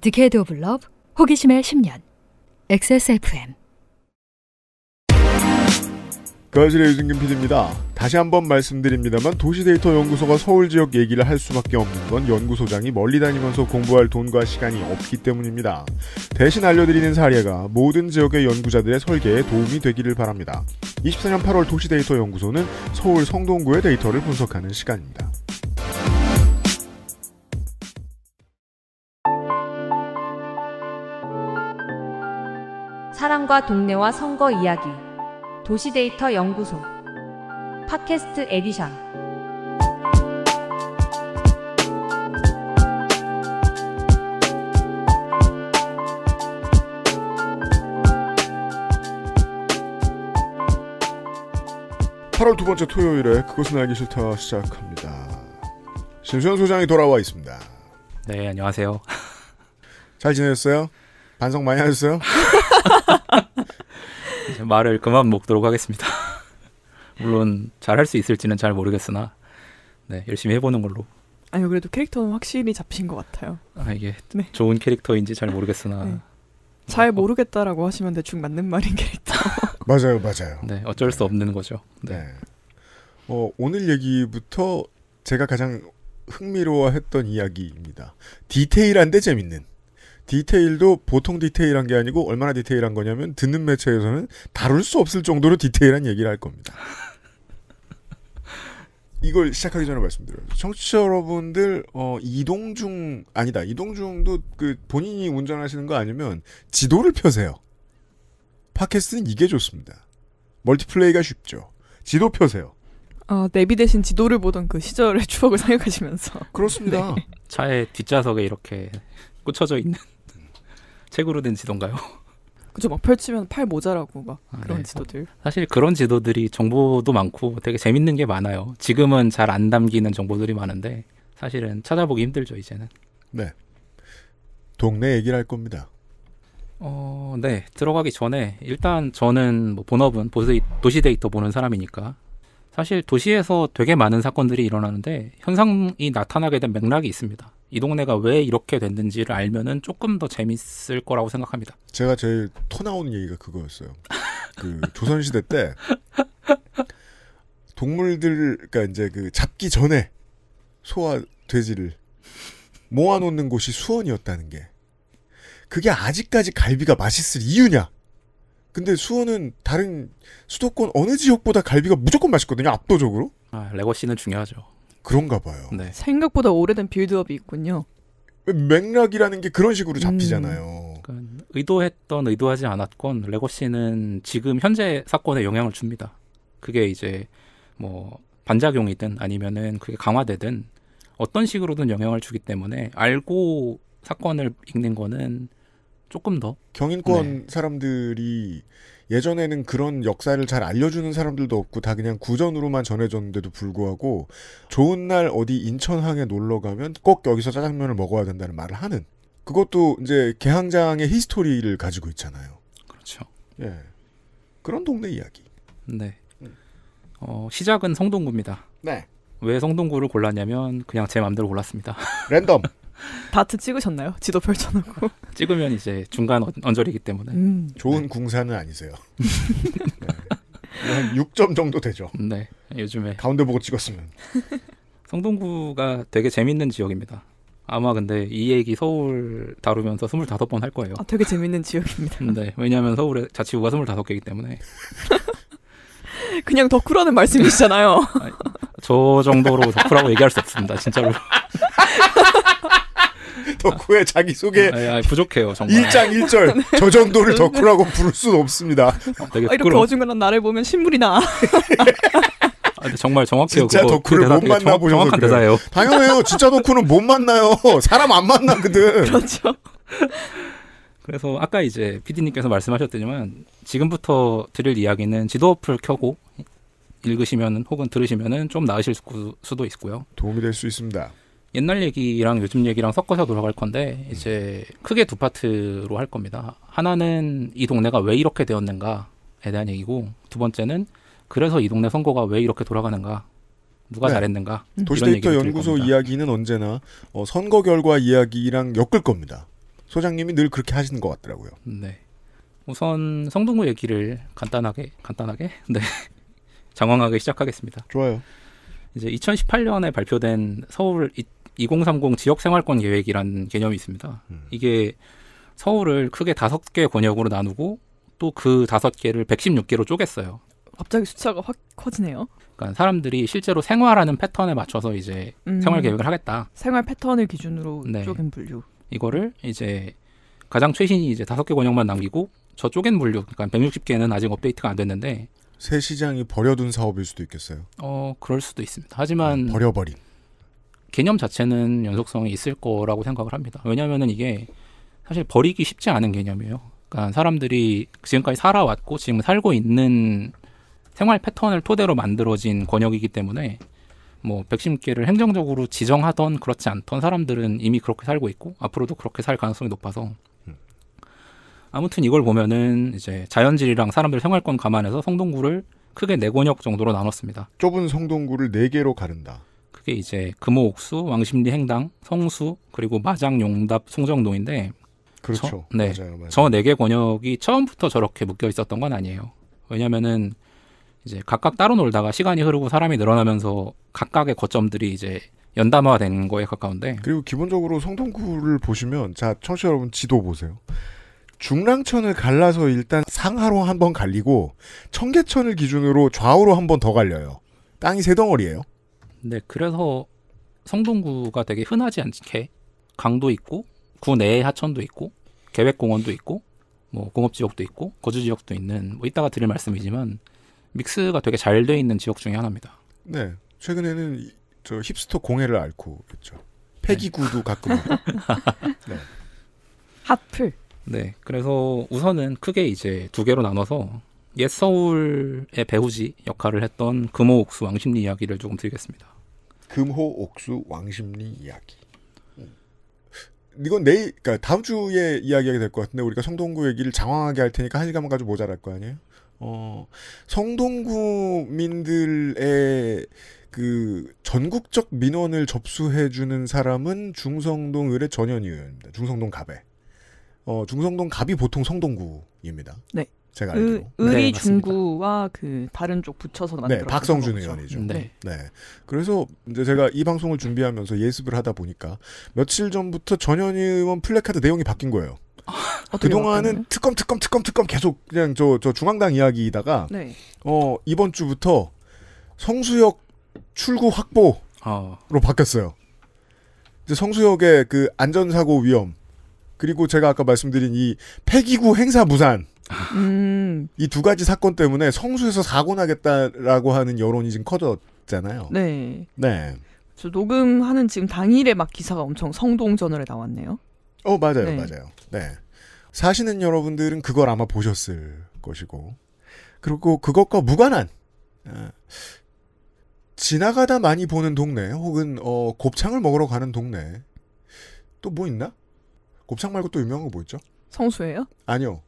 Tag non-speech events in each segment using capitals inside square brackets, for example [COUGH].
디케이드 오브 러브 호기심의 10년 XSFM 그실의 유승균 PD입니다. 다시 한 번 말씀드립니다만 도시데이터 연구소가 서울 지역 얘기를 할 수밖에 없는 건 연구소장이 멀리 다니면서 공부할 돈과 시간이 없기 때문입니다. 대신 알려드리는 사례가 모든 지역의 연구자들의 설계에 도움이 되기를 바랍니다. 24년 8월 도시데이터 연구소는 서울 성동구의 데이터를 분석하는 시간입니다. 사람과 동네와 선거 이야기 도시데이터 연구소 팟캐스트 에디션 팔월두 번째 토요일에 그것은 알기 싫다 시작합니다. 심수현 소장이 돌아와 있습니다. 네, 안녕하세요. 잘 지내셨어요? 반성 많이 하셨어요? [LAUGHS] [LAUGHS] 이제 말을 그만 먹도록 하겠습니다. [LAUGHS] 물론 잘할 수 있을지는 잘 모르겠으나 네, 열심히 해보는 걸로. 아니 그래도 캐릭터는 확실히 잡힌 것 같아요. 아 이게 네. 좋은 캐릭터인지 잘 모르겠으나 네. 잘 어. 모르겠다라고 하시면 대충 맞는 말인 캐릭터. [LAUGHS] 맞아요, 맞아요. 네, 어쩔 수 네. 없는 거죠. 네. 네. 어, 오늘 얘기부터 제가 가장 흥미로워했던 이야기입니다. 디테일한데 재밌는. 디테일도 보통 디테일한 게 아니고 얼마나 디테일한 거냐면 듣는 매체에서는 다룰 수 없을 정도로 디테일한 얘기를 할 겁니다. [LAUGHS] 이걸 시작하기 전에 말씀드려요. 청취자 여러분들 어, 이동중 아니다 이동중도 그 본인이 운전하시는 거 아니면 지도를 펴세요. 팟캐스트는 이게 좋습니다. 멀티플레이가 쉽죠. 지도 펴세요. 아 내비 대신 지도를 보던 그 시절의 추억을 [LAUGHS] 생각하시면서 그렇습니다. 네. 차의 뒷좌석에 이렇게 [LAUGHS] 꽂혀져 있는 책으로 된 지도인가요? [LAUGHS] 그죠 막 펼치면 팔 모자라고 막 아, 네. 그런 네. 지도들 사실 그런 지도들이 정보도 많고 되게 재밌는 게 많아요 지금은 잘 안 담기는 정보들이 많은데 사실은 찾아보기 힘들죠 이제는 네 동네 얘기를 할 겁니다 어, 네. 들어가기 전에 일단 저는 뭐 본업은 도시, 도시 데이터 보는 사람이니까 사실 도시에서 되게 많은 사건들이 일어나는데 현상이 나타나게 된 맥락이 있습니다. 이 동네가 왜 이렇게 됐는지를 알면은 조금 더 재밌을 거라고 생각합니다. 제가 제일 토 나오는 얘기가 그거였어요. 그 [LAUGHS] 조선시대 때 동물들, 그러니까 이제 그 잡기 전에 소와 돼지를 모아놓는 곳이 수원이었다는 게 그게 아직까지 갈비가 맛있을 이유냐? 근데 수원은 다른 수도권 어느 지역보다 갈비가 무조건 맛있거든요. 압도적으로. 아, 레거시는 중요하죠. 그런가 봐요. 네. 생각보다 오래된 빌드업이 있군요. 맥락이라는 게 그런 식으로 음. 잡히잖아요. 음, 그러니까 의도했던 의도하지 않았건 레거시는 지금 현재 사건에 영향을 줍니다. 그게 이제 뭐 반작용이든 아니면은 그게 강화되든 어떤 식으로든 영향을 주기 때문에 알고 사건을 읽는 거는 조금 더 경인권 네. 사람들이 예전에는 그런 역사를 잘 알려주는 사람들도 없고 다 그냥 구전으로만 전해줬는데도 불구하고 좋은 날 어디 인천항에 놀러 가면 꼭 여기서 짜장면을 먹어야 된다는 말을 하는 그것도 이제 개항장의 히스토리를 가지고 있잖아요. 그렇죠. 예. 그런 동네 이야기. 네. 음. 어, 시작은 성동구입니다. 네. 왜 성동구를 골랐냐면 그냥 제 마음대로 골랐습니다. [LAUGHS] 랜덤. 다트 찍으셨나요? 지도 펼쳐놓고. [LAUGHS] 찍으면 이제 중간 언저리이기 때문에. 음. 좋은 네. 궁사는 아니세요. [LAUGHS] 네. 6점 정도 되죠. 네. 요즘에 가운데 보고 찍었으면. 성동구가 되게 재밌는 지역입니다. 아마 근데 이 얘기 서울 다루면서 25번 할 거예요. 아, 되게 재밌는 지역입니다. [LAUGHS] 네. 왜냐하면 서울의 자치구가 25개이기 때문에. 그냥 덕후라는 말씀이시잖아요. 저 정도로 덕후라고 얘기할 수 없습니다. 진짜로. 덕후의 자기소개 아, 예, 아, 부족해요 정말 1장 1절 저 정도를 네. 덕후라고 부를 수 없습니다 아, 되게 아, 이렇게 어중간한 나를 보면 신물이 나 아, 정말 정확해요. 진짜 그거, 덕후를 그못만나보 정확한 그래요. 대사예요. 당연해요. 진짜 덕후는 못 만나요. 사람 안 만나거든. 그렇죠. 그래서 아까 이제 PD님께서 말씀하셨더니만 지금부터 드릴 이야기는 지도 어플 켜고 읽으시면 혹은 들으시면 좀 나으실 수도 있고요. 도움이 될 수 있습니다. 옛날 얘기랑 요즘 얘기랑 섞어서 돌아갈 건데 음. 이제 크게 두 파트로 할 겁니다. 하나는 이 동네가 왜 이렇게 되었는가에 대한 얘기고 두 번째는 그래서 이 동네 선거가 왜 이렇게 돌아가는가 누가 네. 잘했는가 도시데이터 연구소 이야기는 언제나 어, 선거 결과 이야기랑 엮을 겁니다. 소장님이 늘 그렇게 하시는 것 같더라고요. 음, 네. 우선 성동구 얘기를 간단하게 간단하게 [LAUGHS] 네 장황하게 시작하겠습니다. 좋아요. 이제 2018년에 발표된 서울 2030 지역생활권 계획이라는 개념이 있습니다. 음. 이게 서울을 크게 다섯 개 권역으로 나누고 또 그 다섯 개를 116개로 쪼갰어요. 갑자기 숫자가 확 커지네요. 그러니까 사람들이 실제로 생활하는 패턴에 맞춰서 이제 음. 생활 계획을 하겠다. 생활 패턴을 기준으로 네. 쪼갠 분류. 이거를 이제 가장 최신이 이제 다섯 개 권역만 남기고 저 쪼갠 분류, 그러니까 160개는 아직 업데이트가 안 됐는데 새 시장이 버려둔 사업일 수도 있겠어요. 어, 그럴 수도 있습니다. 하지만 음, 버려버린. 개념 자체는 연속성이 있을 거라고 생각을 합니다. 왜냐면은 이게 사실 버리기 쉽지 않은 개념이에요. 그러니까 사람들이 지금까지 살아왔고 지금 살고 있는 생활 패턴을 토대로 만들어진 권역이기 때문에 뭐 백신계를 행정적으로 지정하던 그렇지 않던 사람들은 이미 그렇게 살고 있고 앞으로도 그렇게 살 가능성이 높아서 아무튼 이걸 보면은 이제 자연질이랑 사람들 생활권 감안해서 성동구를 크게 네 권역 정도로 나눴습니다. 좁은 성동구를 네 개로 가른다. 그게 이제 금호옥수, 왕십리 행당, 성수 그리고 마장용답, 송정동인데 그렇죠. 저, 네, 맞아요, 맞아요. 저네 개 권역이 처음부터 저렇게 묶여 있었던 건 아니에요. 왜냐면은 이제 각각 따로 놀다가 시간이 흐르고 사람이 늘어나면서 각각의 거점들이 이제 연담화된 거에 가까운데 그리고 기본적으로 성동구를 보시면 자 청취자 여러분 지도 보세요. 중랑천을 갈라서 일단 상하로 한번 갈리고 청계천을 기준으로 좌우로 한 번 더 갈려요. 땅이 세 덩어리예요. 네, 그래서 성동구가 되게 흔하지 않게 강도 있고 구 내에 하천도 있고 계획공원도 있고 뭐 공업지역도 있고 거주지역도 있는 뭐 이따가 드릴 말씀이지만 믹스가 되게 잘 돼 있는 지역 중에 하나입니다. 네, 최근에는 저 힙스터 공해를 앓고 있죠. 폐기구도 네. 가끔. [LAUGHS] 네. 하풀. 네, 그래서 우선은 크게 이제 두 개로 나눠서 옛 서울의 배우지 역할을 했던 금호옥수 왕십리 이야기를 조금 드리겠습니다. 금호옥수 왕십리 이야기. 음. 이건 내일, 그러니까 다음 주에 이야기하게 될 것 같은데 우리가 성동구 얘기를 장황하게 할 테니까 한 시간만 가지고 모자랄 거 아니에요? 어, 성동구민들의 그 전국적 민원을 접수해주는 사람은 중성동 의뢰 전현희 의원입니다. 중성동 갑에. 어, 중성동 갑이 보통 성동구입니다. 네. 제가 알기로. 의, 리 네, 중구와 그 다른 쪽 붙여서 만들어. 네, 박성준 의원이죠. 네. 네. 그래서 이제 제가 이 방송을 준비하면서 예습을 하다 보니까 며칠 전부터 전현희 의원 플래카드 내용이 바뀐 거예요. 아, 그동안은 특검 특검 특검 특검 계속 그냥 저 저 중앙당 이야기이다가 네. 어 이번 주부터 성수역 출구 확보로 아. 바뀌었어요. 이제 성수역의 그 안전사고 위험 그리고 제가 아까 말씀드린 이 폐기구 행사 무산 음. 이두 가지 사건 때문에 성수에서 사고 나겠다라고 하는 여론이 지금 커졌잖아요. 네. 네. 저 녹음하는 지금 당일에 막 기사가 엄청 성동전널에 나왔네요. 어 맞아요, 네. 맞아요. 네. 사시는 여러분들은 그걸 아마 보셨을 것이고, 그리고 그것과 무관한 어, 지나가다 많이 보는 동네, 혹은 어, 곱창을 먹으러 가는 동네 또 뭐 있나? 곱창 말고 또 유명한 거 뭐 있죠? 성수예요? 아니요.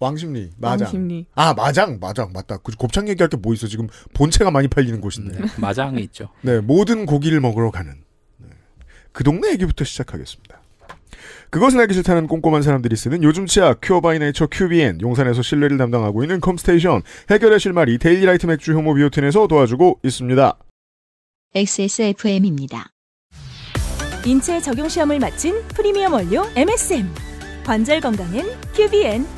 왕십리 마장. 왕십리. 아 마장 마장 맞다. 그 곱창 얘기할 게 뭐 있어 지금 본체가 많이 팔리는 곳인데. 네, 마장이 있죠. [LAUGHS] 네 모든 고기를 먹으러 가는 네. 그 동네 얘기부터 시작하겠습니다. 그것은 알기 싫다는 꼼꼼한 사람들이 쓰는 요즘 치약 큐어바이네이처 큐비엔 용산에서 신뢰를 담당하고 있는 컴스테이션 해결하실 말이 데일리라이트 맥주 효모비오틴에서 도와주고 있습니다. XSFM입니다. 인체 적용 시험을 마친 프리미엄 원료 MSM 관절 건강엔 큐비엔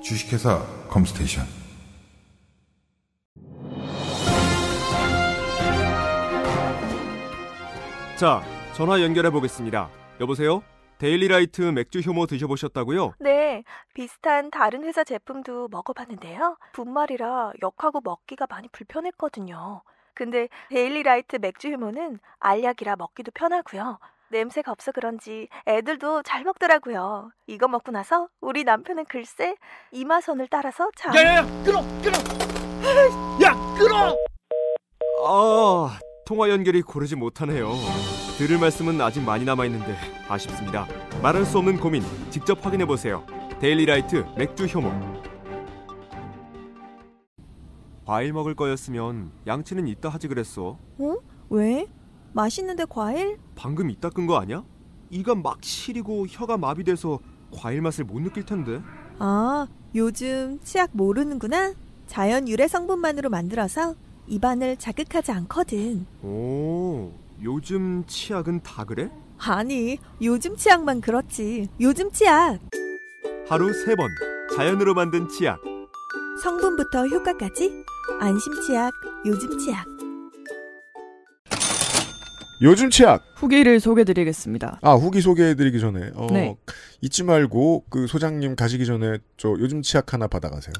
주식회사 컴스테이션 자 전화 연결해 보겠습니다 여보세요 데일리라이트 맥주 효모 드셔보셨다고요? 네, 비슷한 다른 회사 제품도 먹어봤는데요. 분말이라 역하고 먹기가 많이 불편했거든요. 근데 데일리라이트 맥주 효모는 알약이라 먹기도 편하고요. 냄새가 없어 그런지 애들도 잘 먹더라고요. 이거 먹고 나서 우리 남편은 글쎄 이마선을 따라서 참. 야야야 끊어 끊어. 야 끊어. 아 통화 연결이 고르지 못하네요. 들을 말씀은 아직 많이 남아 있는데 아쉽습니다. 말할 수 없는 고민 직접 확인해 보세요. 데일리라이트 맥주 효모. 과일 먹을 거였으면 양치는 이따 하지 그랬어. 응? 어? 왜? 맛있는데 과일? 방금 이따 끈거 아니야? 이가 막 시리고 혀가 마비돼서 과일 맛을 못 느낄 텐데. 아, 요즘 치약 모르는구나. 자연 유래 성분만으로 만들어서 입안을 자극하지 않거든. 오, 요즘 치약은 다 그래? 아니, 요즘 치약만 그렇지. 요즘 치약. 하루 세 번 자연으로 만든 치약. 성분부터 효과까지 안심 치약, 요즘 치약. 요즘 치약 후기를 소개드리겠습니다. 아 후기 소개해드리기 전에 어, 네. 잊지 말고 그 소장님 가시기 전에 저 요즘 치약 하나 받아가세요.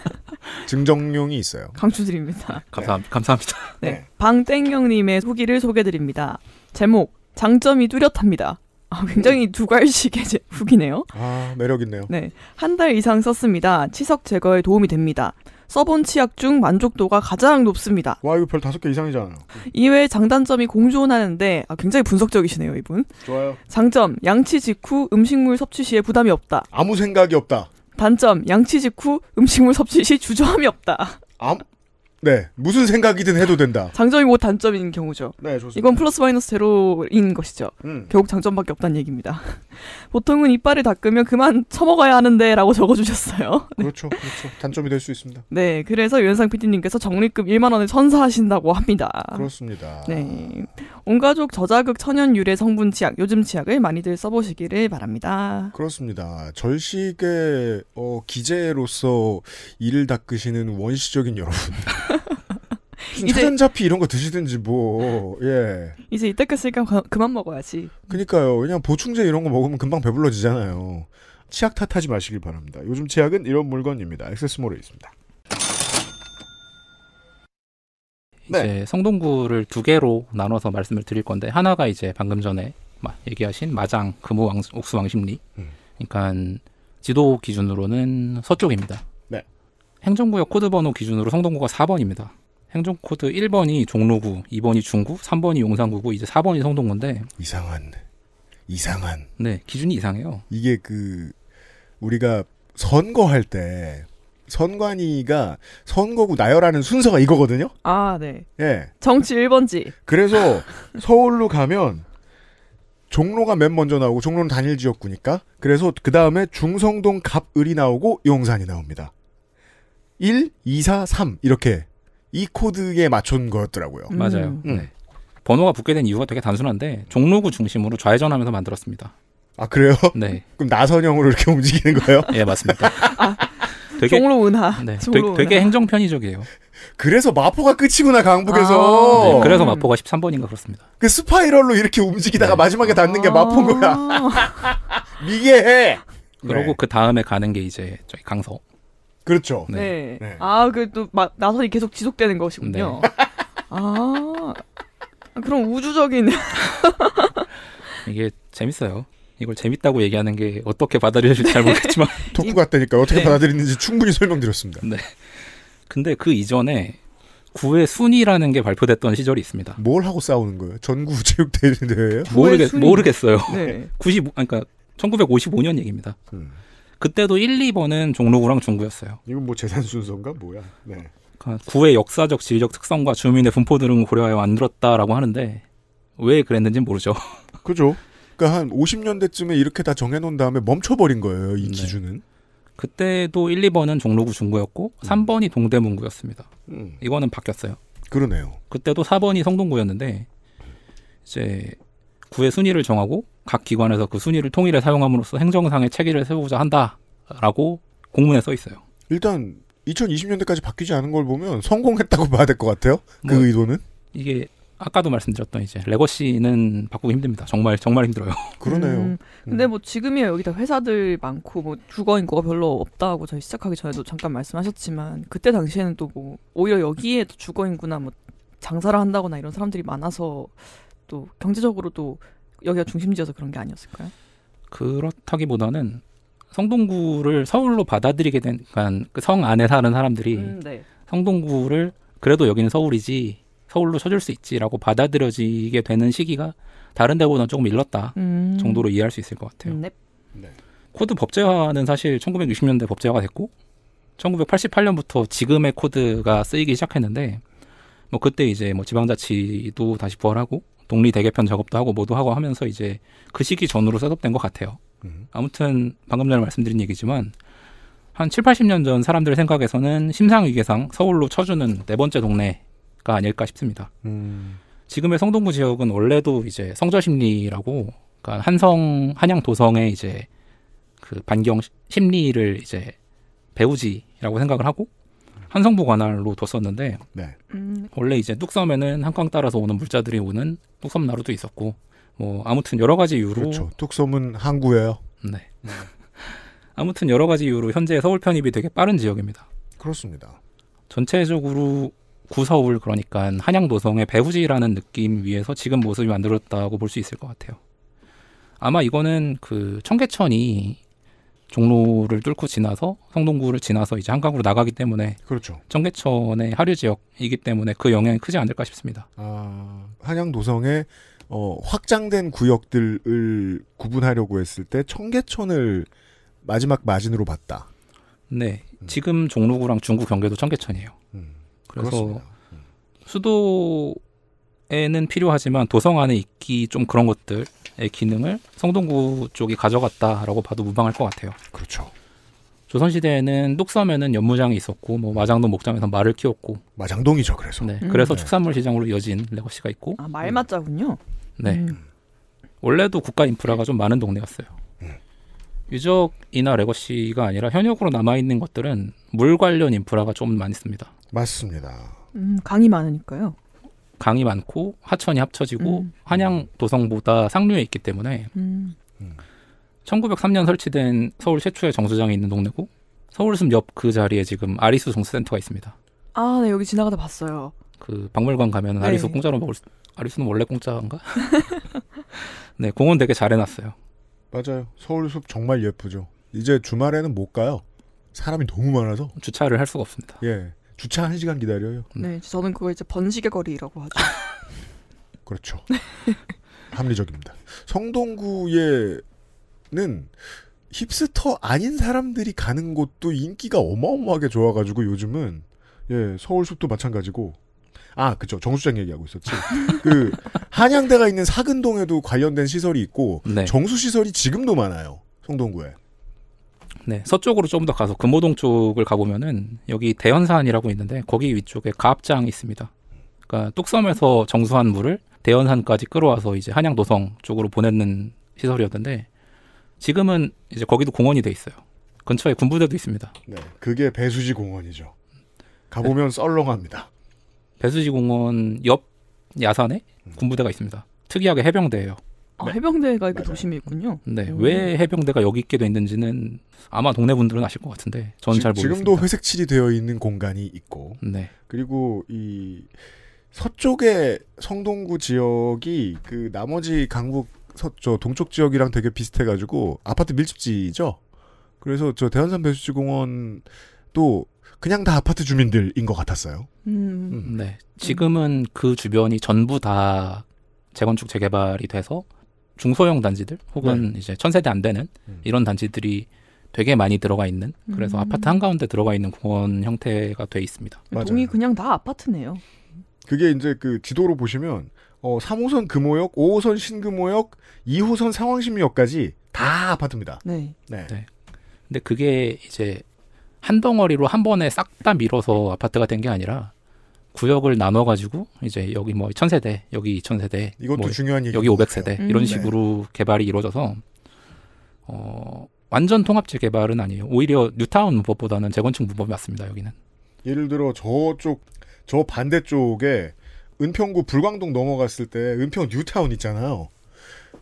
[LAUGHS] 증정용이 있어요. 강추드립니다. [LAUGHS] 감사, 감사합니다. 네. 네. 네. 방땡경님의 후기를 소개드립니다. 제목 장점이 뚜렷합니다. 아, 굉장히 네. 두괄식의 후기네요. 아 매력 있네요. 네. 한 달 이상 썼습니다. 치석 제거에 도움이 됩니다. 써본 치약 중 만족도가 가장 높습니다. 와 이거 별 다섯 개 이상이잖아요. 이외 장단점이 공존하는데 아, 굉장히 분석적이시네요 이분. 좋아요. 장점 양치 직후 음식물 섭취 시에 부담이 없다. 아무 생각이 없다. 단점 양치 직후 음식물 섭취 시 주저함이 없다. 암? 네, 무슨 생각이든 해도 된다. 장점이 뭐 단점인 경우죠. 네, 좋습니다. 이건 플러스 마이너스 제로인 것이죠. 음. 결국 장점밖에 없다는 얘기입니다. [LAUGHS] 보통은 이빨을 닦으면 그만 처먹어야 하는데라고 [LAUGHS] 적어주셨어요. 네. 그렇죠, 그렇죠. 단점이 될 수 있습니다. 네, 그래서 유현상 PD님께서 적립금 1만 원을 선사하신다고 합니다. 그렇습니다. 네, 온가족 저자극 천연 유래 성분 치약, 요즘 치약을 많이들 써보시기를 바랍니다. 그렇습니다. 절식의 어, 기재로서 이를 닦으시는 원시적인 여러분. [LAUGHS] 차전잡히 이런 거 드시든지 뭐 예. 이제 이때끝지니까 그만 먹어야지. 그니까요. 그냥 보충제 이런 거 먹으면 금방 배불러지잖아요. 치약 탓하지 마시길 바랍니다. 요즘 치약은 이런 물건입니다. 액세스몰에 있습니다. 네. 이제 성동구를 두 개로 나눠서 말씀을 드릴 건데 하나가 이제 방금 전에 얘기하신 마장, 금호, 옥수, 왕십리. 음. 그러니까 지도 기준으로는 서쪽입니다. 네. 행정구역 코드 번호 기준으로 성동구가 4번입니다. 행정코드 1번이 종로구, 2번이 중구, 3번이 용산구고 이제 4번이 성동구인데 이상한 이상한 네 기준이 이상해요. 이게 그 우리가 선거할 때 선관위가 선거구 나열하는 순서가 이거거든요. 아 네. 예. 정치 1번지. 그래서 서울로 가면 종로가 맨 먼저 나오고 종로는 단일 지역구니까 그래서 그 다음에 중성동 갑을이 나오고 용산이 나옵니다. 1, 2, 4, 3 이렇게 이 코드에 맞춘 거였더라고요. 음. 맞아요. 음. 네. 번호가 붙게 된 이유가 되게 단순한데 종로구 중심으로 좌회전하면서 만들었습니다. 아 그래요? 네. [LAUGHS] 그럼 나선형으로 이렇게 움직이는 거예요? 예 네, 맞습니다. 아, [LAUGHS] 되게, 종로 은하. 네, 종로 되게, 되게, 행정 편의적이에요. 그래서 마포가 끝이구나 강북에서. 아~ 네, 그래서 마포가 13번인가 그렇습니다. 그 스파이럴로 이렇게 움직이다가 네. 마지막에 닿는 게 아~ 마포인 거야. 아. [LAUGHS] 미개해. 그러고 네. 그 다음에 가는 게 이제 저희 강서. 그렇죠. 네. 네. 네. 아, 그또 나선이 계속 지속되는 것이군요. 네. 아, 그럼 우주적인. [LAUGHS] 이게 재밌어요. 이걸 재밌다고 얘기하는 게 어떻게 받아들여질지 잘 모르겠지만 [LAUGHS] 토구 같다니까 어떻게 네. 받아들이는지 충분히 설명드렸습니다. 네. 근데 그 이전에 구의 순위라는 게 발표됐던 시절이 있습니다. 뭘 하고 싸우는 거예요? 전구 체육 대회예요? 모르겠 순위. 모르겠어요. 네. 90 [LAUGHS] 그러니까 1955년 얘기입니다. 음. 그때도 1, 2번은 종로구랑 중구였어요. 이건 뭐 재산 순서인가 뭐야? 네. 그러니까 구의 역사적 지리적 특성과 주민의 분포 등을 고려하여 만들었다라고 하는데 왜그랬는지 모르죠. [LAUGHS] 그죠. 그러니까 한 50년대쯤에 이렇게 다 정해놓은 다음에 멈춰버린 거예요. 이 네. 기준은. 그때도 1, 2번은 종로구 중구였고 음. 3번이 동대문구였습니다. 음. 이거는 바뀌었어요. 그러네요. 그때도 4번이 성동구였는데 이제 부의 순위를 정하고 각 기관에서 그 순위를 통일해 사용함으로써 행정상의 체계를 세우고자 한다라고 공문에 써 있어요. 일단 2020년대까지 바뀌지 않은 걸 보면 성공했다고 [LAUGHS] 봐야 될 것 같아요. 그 뭐, 의도는 이게 아까도 말씀드렸던 이제 레거시는 바꾸기 힘듭니다. 정말 정말 힘들어요. [LAUGHS] 그러네요. 음, 근데 음. 뭐 지금이야 여기다 회사들 많고 뭐 주거 인구가 별로 없다고 저희 시작하기 전에도 잠깐 말씀하셨지만 그때 당시에는 또뭐 오히려 여기에 도 주거 인구나 뭐 장사를 한다거나 이런 사람들이 많아서 또 경제적으로도 여기가 중심지여서 그런 게 아니었을까요? 그렇다기보다는 성동구를 서울로 받아들이게 된, 그니까성 그 안에 사는 사람들이 음, 네. 성동구를 그래도 여기는 서울이지 서울로 쳐줄 수 있지라고 받아들여지게 되는 시기가 다른 데보다는 조금 일렀다 음. 정도로 이해할 수 있을 것 같아요. 음, 네. 코드 법제화는 사실 1960년대 법제화가 됐고 1988년부터 지금의 코드가 쓰이기 시작했는데 뭐 그때 이제 뭐 지방자치도 다시 부활하고 독리 대개편 작업도 하고 뭐도 하고 하면서 이제 그 시기 전으로 셋업된 것 같아요. 음. 아무튼 방금 전에 말씀드린 얘기지만 한 7, 80년 전 사람들 생각에서는 심상위계상 서울로 쳐주는 네 번째 동네가 아닐까 싶습니다. 음. 지금의 성동구 지역은 원래도 이제 성저심리라고 그러니까 한성 한양 도성의 이제 그 반경 심리를 이제 배우지라고 생각을 하고 한성부 관할로 뒀었는데 네. 음. 원래 이제 뚝섬에는 한강 따라서 오는 물자들이 오는 뚝섬 나루도 있었고 뭐 아무튼 여러 가지 이유로 그렇죠. 뚝섬은 항구예요. 네. [LAUGHS] 아무튼 여러 가지 이유로 현재 서울 편입이 되게 빠른 지역입니다. 그렇습니다. 전체적으로 구서울 그러니까 한양도성의 배후지라는 느낌 위에서 지금 모습이 만들었다고 볼 수 있을 것 같아요. 아마 이거는 그 청계천이 종로를 뚫고 지나서 성동구를 지나서 이제 한강으로 나가기 때문에 그렇죠. 청계천의 하류 지역이기 때문에 그 영향이 크지 않을까 싶습니다. 아, 한양도성의 어, 확장된 구역들을 구분하려고 했을 때 청계천을 마지막 마진으로 봤다. 네, 음. 지금 종로구랑 중구 경계도 청계천이에요. 음, 그래서 음. 수도에는 필요하지만 도성 안에 있기 좀 그런 것들 기능을 성동구 쪽이 가져갔다라고 봐도 무방할 것 같아요. 그렇죠. 조선시대에는 뚝섬에는 연무장이 있었고 뭐 마장동 목장에서 말을 키웠고 마장동이죠 그래서 네 음. 그래서 네. 축산물 시장으로 이어진 레거시가 있고 아, 말 맞자군요 네 음. 원래도 국가 인프라가 좀 많은 동네였어요 음. 유적이나 레거시가 아니라 현역으로 남아있는 것들은 물 관련 인프라가 좀많습니다 맞습니다 음 강이 많으니까요 강이 많고 하천이 합쳐지고 음. 한양 도성보다 상류에 있기 때문에 음. 1903년 설치된 서울 최초의 정수장이 있는 동네고 서울숲 옆 그 자리에 지금 아리수 정수센터가 있습니다. 아, 네 여기 지나가다 봤어요. 그 박물관 가면 네. 아리수 공짜로 먹을 수, 아리수는 원래 공짜인가? [LAUGHS] 네, 공원 되게 잘 해놨어요. 맞아요. 서울숲 정말 예쁘죠. 이제 주말에는 못 가요. 사람이 너무 많아서 주차를 할 수가 없습니다. 예. 주차 한 시간 기다려요. 네, 저는 그걸 이제 번식의 거리라고 하죠. [LAUGHS] 그렇죠. 합리적입니다. 성동구에는 힙스터 아닌 사람들이 가는 곳도 인기가 어마어마하게 좋아가지고 요즘은 예 서울숲도 마찬가지고 아 그죠 정수장 얘기하고 있었지 [LAUGHS] 그 한양대가 있는 사근동에도 관련된 시설이 있고 네. 정수 시설이 지금도 많아요 성동구에 네, 서쪽으로 좀 더 가서 금호동 쪽을 가보면은 여기 대연산이라고 있는데 거기 위쪽에 가압장이 있습니다. 그러니까 뚝섬에서 정수한 물을 대연산까지 끌어와서 이제 한양도성 쪽으로 보내는 시설이었는데 지금은 이제 거기도 공원이 돼 있어요. 근처에 군부대도 있습니다. 네, 그게 배수지 공원이죠. 가보면 네. 썰렁합니다. 배수지 공원 옆 야산에 음. 군부대가 있습니다. 특이하게 해병대예요. 아, 네. 해병대가 이렇게 도심에 있군요. 네, 음. 왜 해병대가 여기 있게 됐는지는 아마 동네 분들은 아실 것 같은데 저는 잘 모르겠습니다. 지금도 회색 칠이 되어 있는 공간이 있고, 네. 그리고 이 서쪽의 성동구 지역이 그 나머지 강북 서쪽 동쪽 지역이랑 되게 비슷해가지고 아파트 밀집지죠. 그래서 저 대한산 배수지공원도 그냥 다 아파트 주민들인 것 같았어요. 음. 음. 네, 지금은 그 주변이 전부 다 재건축 재개발이 돼서 중소형 단지들 혹은 네. 이제 천세대 안 되는 음. 이런 단지들이 되게 많이 들어가 있는 그래서 음. 아파트 한가운데 들어가 있는 공원 형태가 돼 있습니다. 맞아요. 동이 그냥 다 아파트네요. 그게 이제 그 지도로 보시면 어 3호선 금호역, 5호선 신금호역, 2호선 상황심리역까지 다 아파트입니다. 네. 네. 네. 근데 그게 이제 한 덩어리로 한 번에 싹 다 밀어서 아파트가 된 게 아니라 구역을 나눠가지고 이제 여기 뭐 1000세대, 여기 2000세대, 이것도 뭐 중요한 여기 500세대 음. 이런 네. 식으로 네. 개발이 이루어져서 어, 완전 통합체 개발은 아니에요. 오히려 뉴타운 문법보다는 재건축 문법이 맞습니다. 여기는. 예를 들어 저쪽 저 반대쪽에 은평구 불광동 넘어갔을 때 은평 뉴타운 있잖아요.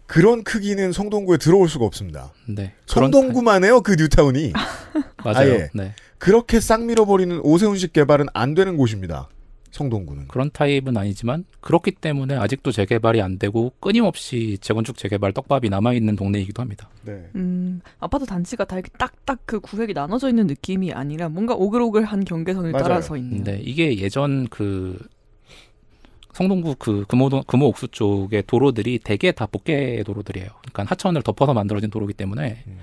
그런 크기는 성동구에 들어올 수가 없습니다. 네. 성동구만 해요, 그 뉴타운이. [LAUGHS] 맞아요. 아예. 네. 그렇게 싹 밀어버리는 오세훈식 개발은 안 되는 곳입니다. 성동구는. 그런 타입은 아니지만 그렇기 때문에 아직도 재개발이 안 되고 끊임없이 재건축 재개발 떡밥이 남아 있는 동네이기도 합니다. 네. 음, 아파트 단지가 다 이렇게 딱딱 그 구획이 나눠져 있는 느낌이 아니라 뭔가 오글오글한 경계선을 맞아요. 따라서 있는. 네, 이게 예전 그 성동구 그 금호동 금호 옥수 쪽의 도로들이 대개 다 복개 도로들이에요. 그러니까 하천을 덮어서 만들어진 도로이기 때문에 음.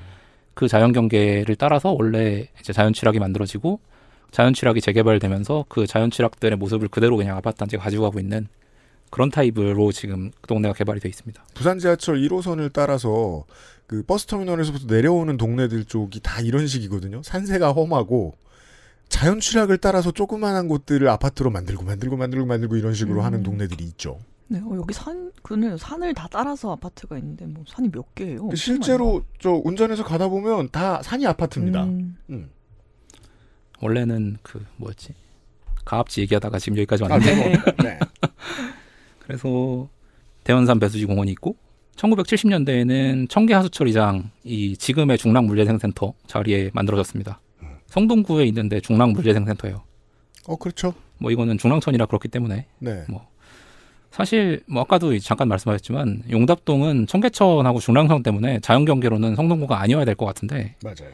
그 자연 경계를 따라서 원래 이제 자연 칠하게 만들어지고 자연취락이 재개발되면서 그 자연취락들의 모습을 그대로 그냥 아파트 단지가 가지고 가고 있는 그런 타입으로 지금 그 동네가 개발이 되어 있습니다. 부산 지하철 1호선을 따라서 그 버스 터미널에서부터 내려오는 동네들 쪽이 다 이런 식이거든요. 산세가 험하고 자연 취락을 따라서 조그만한 곳들을 아파트로 만들고 만들고 만들고 만들고 이런 식으로 음. 하는 동네들이 있죠. 네, 어, 여기 산 그는 산을 다 따라서 아파트가 있는데 뭐 산이 몇 개예요? 실제로 저 운전해서 가다 보면 다 산이 아파트입니다. 음. 음. 원래는 그 뭐였지 가압지 얘기하다가 지금 여기까지 아, 왔는데. 아, 네. [LAUGHS] 그래서 대원산 배수지 공원이 있고 1970년대에는 청계 하수처 리장이 지금의 중랑 물재생센터 자리에 만들어졌습니다. 성동구에 있는데 중랑 물재생센터예요. 어 그렇죠. 뭐 이거는 중랑천이라 그렇기 때문에. 네. 뭐 사실 뭐 아까도 잠깐 말씀하셨지만 용답동은 청계천하고 중랑천 때문에 자연 경계로는 성동구가 아니어야 될 것 같은데. 맞아요.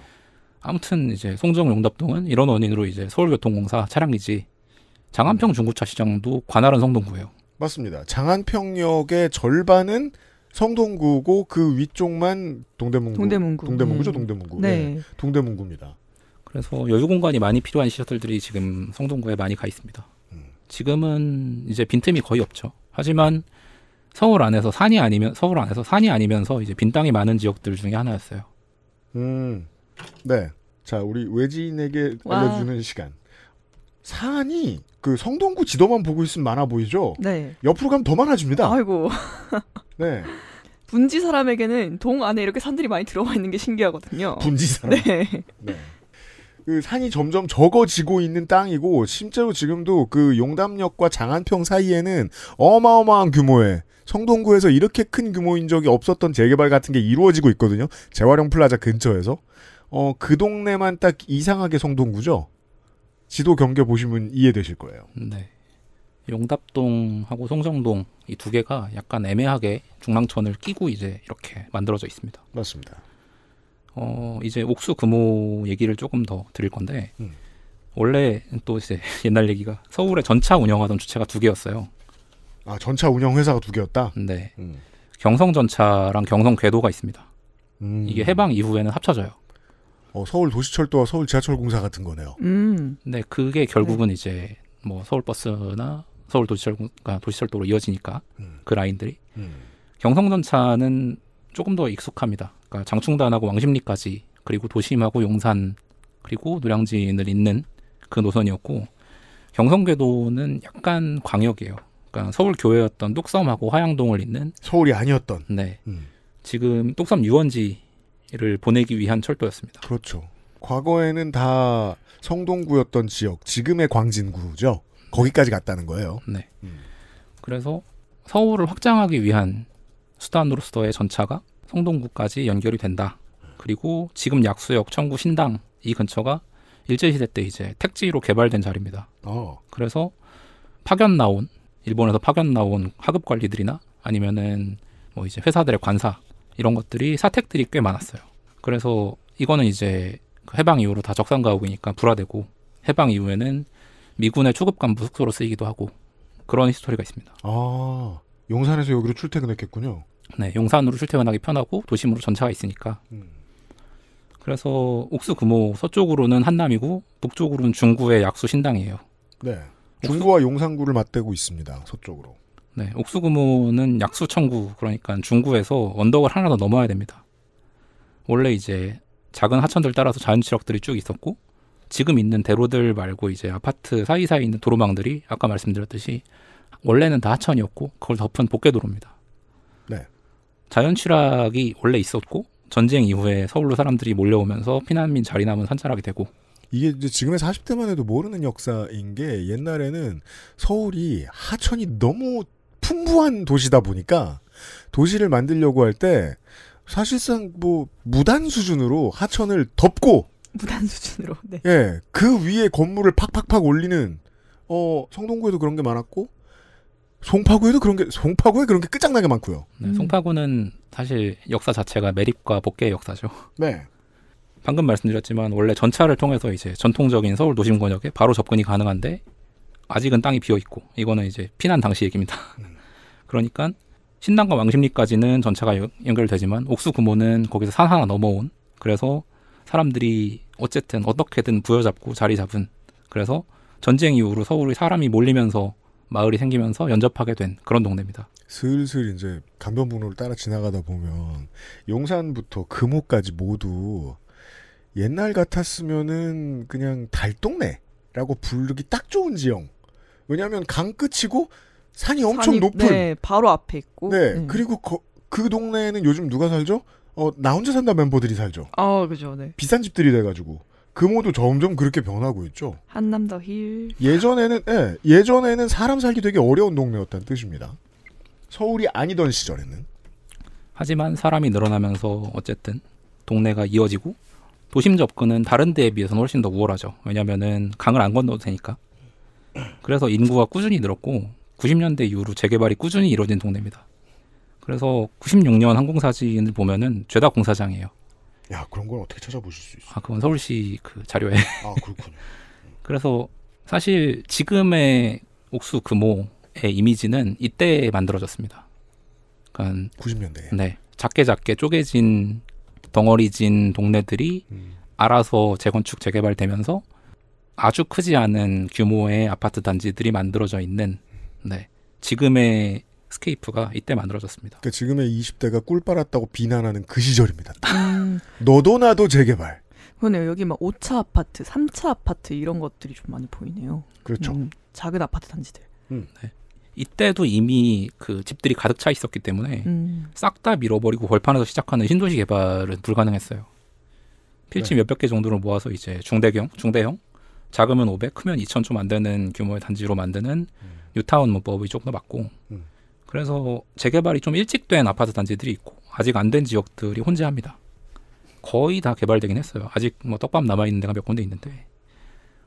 아무튼 이제 송정용답동은 이런 원인으로 이제 서울교통공사 차량이지 장안평 중고차 시장도 관할은 성동구예요. 맞습니다. 장안평역의 절반은 성동구고 그 위쪽만 동대문구. 동대문구. 동대문구죠, 음. 동대문구. 네. 네. 동대문구입니다. 그래서 여유 공간이 많이 필요한 시설들이 지금 성동구에 많이 가 있습니다. 음. 지금은 이제 빈틈이 거의 없죠. 하지만 서울 안에서 산이 아니면 서울 안에서 산이 아니면서 이제 빈 땅이 많은 지역들 중에 하나였어요. 음. 네. 자, 우리 외지인에게 와. 알려주는 시간. 사안이 그 성동구 지도만 보고 있으면 많아 보이죠? 네. 옆으로 가면 더 많아집니다. 아이고. [LAUGHS] 네. 분지 사람에게는 동 안에 이렇게 산들이 많이 들어와 있는 게 신기하거든요. 분지 사람. 네. 네. 그 산이 점점 적어지고 있는 땅이고 실제로 지금도 그 용담역과 장안평 사이에는 어마어마한 규모의 성동구에서 이렇게 큰 규모인 적이 없었던 재개발 같은 게 이루어지고 있거든요. 재활용 플라자 근처에서. 어, 그 동네만 딱 이상하게 성동구죠? 지도 경계 보시면 이해되실 거예요. 네. 용답동하고 송정동 이 두 개가 약간 애매하게 중랑천을 끼고 이제 이렇게 만들어져 있습니다. 맞습니다. 어, 이제 옥수 금호 얘기를 조금 더 드릴 건데, 음. 원래 또 이제 [LAUGHS] 옛날 얘기가 서울에 전차 운영하던 주체가 두 개였어요. 아, 전차 운영 회사가 두 개였다? 네. 음. 경성전차랑 경성궤도가 있습니다. 음. 이게 해방 이후에는 합쳐져요. 어, 서울 도시철도와 서울 지하철공사 같은 거네요. 음. 네, 그게 결국은 네. 이제 뭐 서울버스나 서울 도시철도가 도시철도로 이어지니까 음. 그 라인들이 음. 경성전차는 조금 더 익숙합니다. 그러니까 장충단하고 왕십리까지 그리고 도심하고 용산 그리고 노량진을 잇는 그 노선이었고 경성궤도는 약간 광역이에요. 그러니까 서울 교회였던 뚝섬하고 화양동을 잇는 서울이 아니었던 네 음. 지금 뚝섬 유원지 를 보내기 위한 철도였습니다. 그렇죠. 과거에는 다 성동구였던 지역, 지금의 광진구죠. 거기까지 갔다는 거예요. 네. 음. 그래서 서울을 확장하기 위한 수단으로서의 전차가 성동구까지 연결이 된다. 그리고 지금 약수역, 청구, 신당 이 근처가 일제시대 때 이제 택지로 개발된 자리입니다. 어. 그래서 파견 나온 일본에서 파견 나온 하급 관리들이나 아니면은 뭐 이제 회사들의 관사 이런 것들이 사택들이 꽤 많았어요. 그래서 이거는 이제 그 해방 이후로 다 적산 가옥이니까 불화되고 해방 이후에는 미군의 추급 간부 숙소로 쓰이기도 하고 그런 히스토리가 있습니다. 아 용산에서 여기로 출퇴근했겠군요. 네, 용산으로 출퇴근하기 편하고 도심으로 전차가 있으니까. 음. 그래서 옥수 금호 서쪽으로는 한남이고 북쪽으로는 중구의 약수 신당이에요. 네. 중구와 용산구를 맞대고 있습니다. 서쪽으로. 네, 옥수구모는 약수 청구 그러니까 중구에서 언덕을 하나 더 넘어야 됩니다. 원래 이제 작은 하천들 따라서 자연지력들이 쭉 있었고 지금 있는 대로들 말고 이제 아파트 사이사이 있는 도로망들이 아까 말씀드렸듯이 원래는 다 하천이었고 그걸 덮은 복개도로입니다. 네. 자연취락이 원래 있었고 전쟁 이후에 서울로 사람들이 몰려오면서 피난민 자리 남은 산자락이 되고 이게 이제 지금의 40대만 해도 모르는 역사인 게 옛날에는 서울이 하천이 너무 풍부한 도시다 보니까 도시를 만들려고 할 때 사실상 뭐 무단 수준으로 하천을 덮고 무단 수준으로 [LAUGHS] 네. 예, 그 위에 건물을 팍팍팍 올리는 어 성동구에도 그런 게 많았고 송파구에도 그런 게 송파구에 그런 게 끝장나게 많고요. 네, 송파구는 사실 역사 자체가 매립과 복개의 역사죠. [LAUGHS] 네. 방금 말씀드렸지만 원래 전차를 통해서 이제 전통적인 서울 도심 권역에 바로 접근이 가능한데 아직은 땅이 비어 있고 이거는 이제 피난 당시 얘기입니다. [LAUGHS] 그러니까 신당과 왕십리까지는 전차가 연결되지만 옥수 구모는 거기서 산 하나 넘어온 그래서 사람들이 어쨌든 어떻게든 부여잡고 자리 잡은 그래서 전쟁 이후로 서울에 사람이 몰리면서 마을이 생기면서 연접하게 된 그런 동네입니다. 슬슬 이제 간변북로를 따라 지나가다 보면 용산부터 금호까지 모두 옛날 같았으면은 그냥 달동네라고 부르기 딱 좋은 지형 왜냐하면 강 끝이고 산이 엄청 산이, 높은. 네, 바로 앞에 있고. 네, 네. 그리고 거, 그 동네에는 요즘 누가 살죠? 어, 나 혼자 산다 멤버들이 살죠. 아, 그죠, 네. 비싼 집들이 돼가지고. 금호도 그 점점 그렇게 변하고 있죠. 한남더 힐. 예전에는, 예, 예전에는 사람 살기 되게 어려운 동네였다는 뜻입니다. 서울이 아니던 시절에는. 하지만 사람이 늘어나면서 어쨌든 동네가 이어지고 도심 접근은 다른 데에 비해서는 훨씬 더 우월하죠. 왜냐면은 강을 안 건너도 되니까. 그래서 인구가 꾸준히 늘었고 90년대 이후로 재개발이 꾸준히 이루어진 동네입니다. 그래서 96년 항공사진을 보면은 죄다 공사장이에요. 야 그런 걸 어떻게 찾아보실 수 있어요? 아 그건 서울시 그 자료에. 아 그렇군요. [LAUGHS] 그래서 사실 지금의 옥수 금호의 이미지는 이때 만들어졌습니다. 그러니까 90년대. 네, 작게 작게 쪼개진 덩어리진 동네들이 음. 알아서 재건축 재개발되면서 아주 크지 않은 규모의 아파트 단지들이 만들어져 있는 네. 지금의 스케이프가 이때 만들어졌습니다. 그러니까 지금의 20대가 꿀 빨았다고 비난하는 그 시절입니다. [LAUGHS] 음. 너도 나도 재개발. 그러네요. 여기 막 5차 아파트, 3차 아파트 이런 것들이 좀 많이 보이네요. 그렇죠. 음, 작은 아파트 단지들. 음. 네. 이때도 이미 그 집들이 가득 차 있었기 때문에 음. 싹다 밀어버리고 벌판에서 시작하는 신도시 개발은 불가능했어요. 필지 네. 몇백 개 정도를 모아서 이제 중대형, 중대형 작으면 500, 크면 2 0 0 0 좀 안 되는 규모의 단지로 만드는 음. 뉴타운 문법이 조금 더 맞고 음. 그래서 재개발이 좀 일찍 된 아파트 단지들이 있고 아직 안 된 지역들이 혼재합니다. 거의 다 개발되긴 했어요. 아직 뭐 떡밥 남아 있는 데가 몇 군데 있는데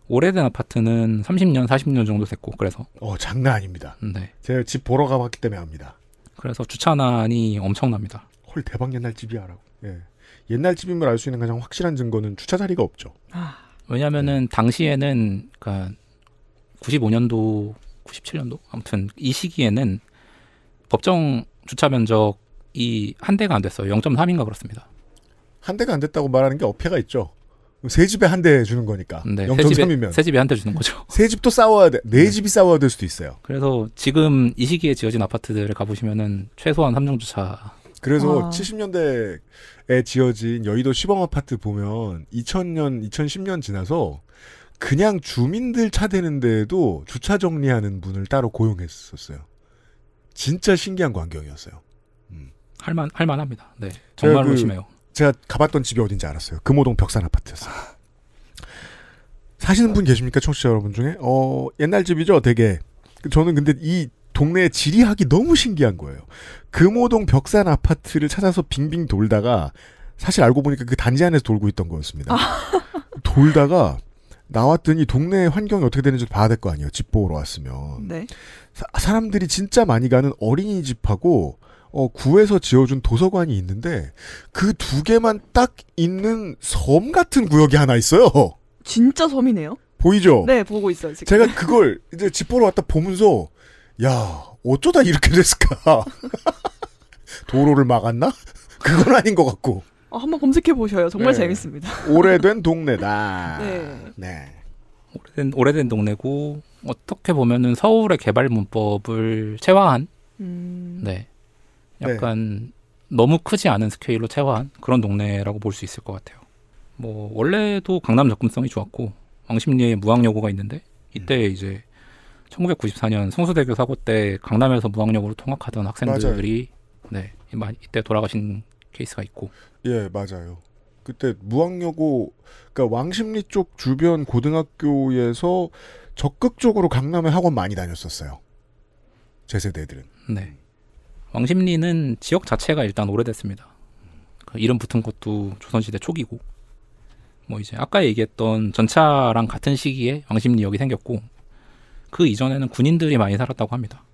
오래된 아파트는 30년, 40년 정도 됐고 그래서 어 장난 아닙니다. 음, 네. 제가 집 보러 가봤기 때문에 압니다. 그래서 주차난이 엄청납니다. 헐 대박 옛날 집이야라고. 예. 옛날 집임을 알 수 있는 가장 확실한 증거는 주차 자리가 없죠. 아. 왜냐면은 네. 당시에는 그러니까 95년도, 97년도 아무튼 이 시기에는 법정 주차 면적이 한 대가 안 됐어요. 0.3인가 그렇습니다. 한 대가 안 됐다고 말하는 게 어폐가 있죠. 세 집에 한 대 주는 거니까. 네, 0.3이면. 세 집에 한 대 주는 거죠. [LAUGHS] 세 집도 싸워야 돼. 네, 네 집이 싸워야 될 수도 있어요. 그래서 지금 이 시기에 지어진 아파트들을 가보시면은 최소한 3중 주차 그래서 와. 70년대에 지어진 여의도 시범 아파트 보면 2000년, 2010년 지나서 그냥 주민들 차 대는데도 주차 정리하는 분을 따로 고용했었어요. 진짜 신기한 광경이었어요. 음. 할만 할만합니다. 네, 정말로 제가 그, 제가 가봤던 집이 어딘지 알았어요. 금호동 벽산 아파트였어요. 사시는 분 계십니까, 청취자 여러분 중에? 어, 옛날 집이죠, 되게. 저는 근데 이 동네에 지리하기 너무 신기한 거예요. 금호동 벽산 아파트를 찾아서 빙빙 돌다가 사실 알고 보니까 그 단지 안에서 돌고 있던 거였습니다. [LAUGHS] 돌다가 나왔더니 동네 환경이 어떻게 되는지 봐야 될 거 아니에요. 집 보러 왔으면. 네. 사, 람들이 진짜 많이 가는 어린이집하고 어, 구에서 지어준 도서관이 있는데 그 두 개만 딱 있는 섬 같은 구역이 하나 있어요. 진짜 섬이네요. 보이죠? 네, 보고 있어요, 지금. 제가 그걸 이제 집 보러 왔다 보면서 야, 어쩌다 이렇게 됐을까? [LAUGHS] 도로를 막았나? [LAUGHS] 그건 아닌 것 같고. 어, 한번 검색해 보셔요. 정말 네. 재밌습니다. [LAUGHS] 오래된 동네다. 네. 네. 오래된 오래된 동네고 어떻게 보면은 서울의 개발 문법을 체화한 음... 네, 네. 약간 네. 너무 크지 않은 스케일로 체화한 그런 동네라고 볼 수 있을 것 같아요. 뭐 원래도 강남 접근성이 좋았고 왕십리에 무학여고가 있는데 이때 음. 이제 1994년 성수대교 사고 때 강남에서 무학력으로 통학하던 학생들이 네 이때 돌아가신 케이스가 있고 예 맞아요 그때 무학력고 그러니까 왕십리 쪽 주변 고등학교에서 적극적으로 강남에 학원 많이 다녔었어요 제 세대들은 네 왕십리는 지역 자체가 일단 오래됐습니다 그 이름 붙은 것도 조선시대 초기고 뭐 이제 아까 얘기했던 전차랑 같은 시기에 왕십리역이 생겼고 그 이전에는 군인들이 많이 살았다고 합니다.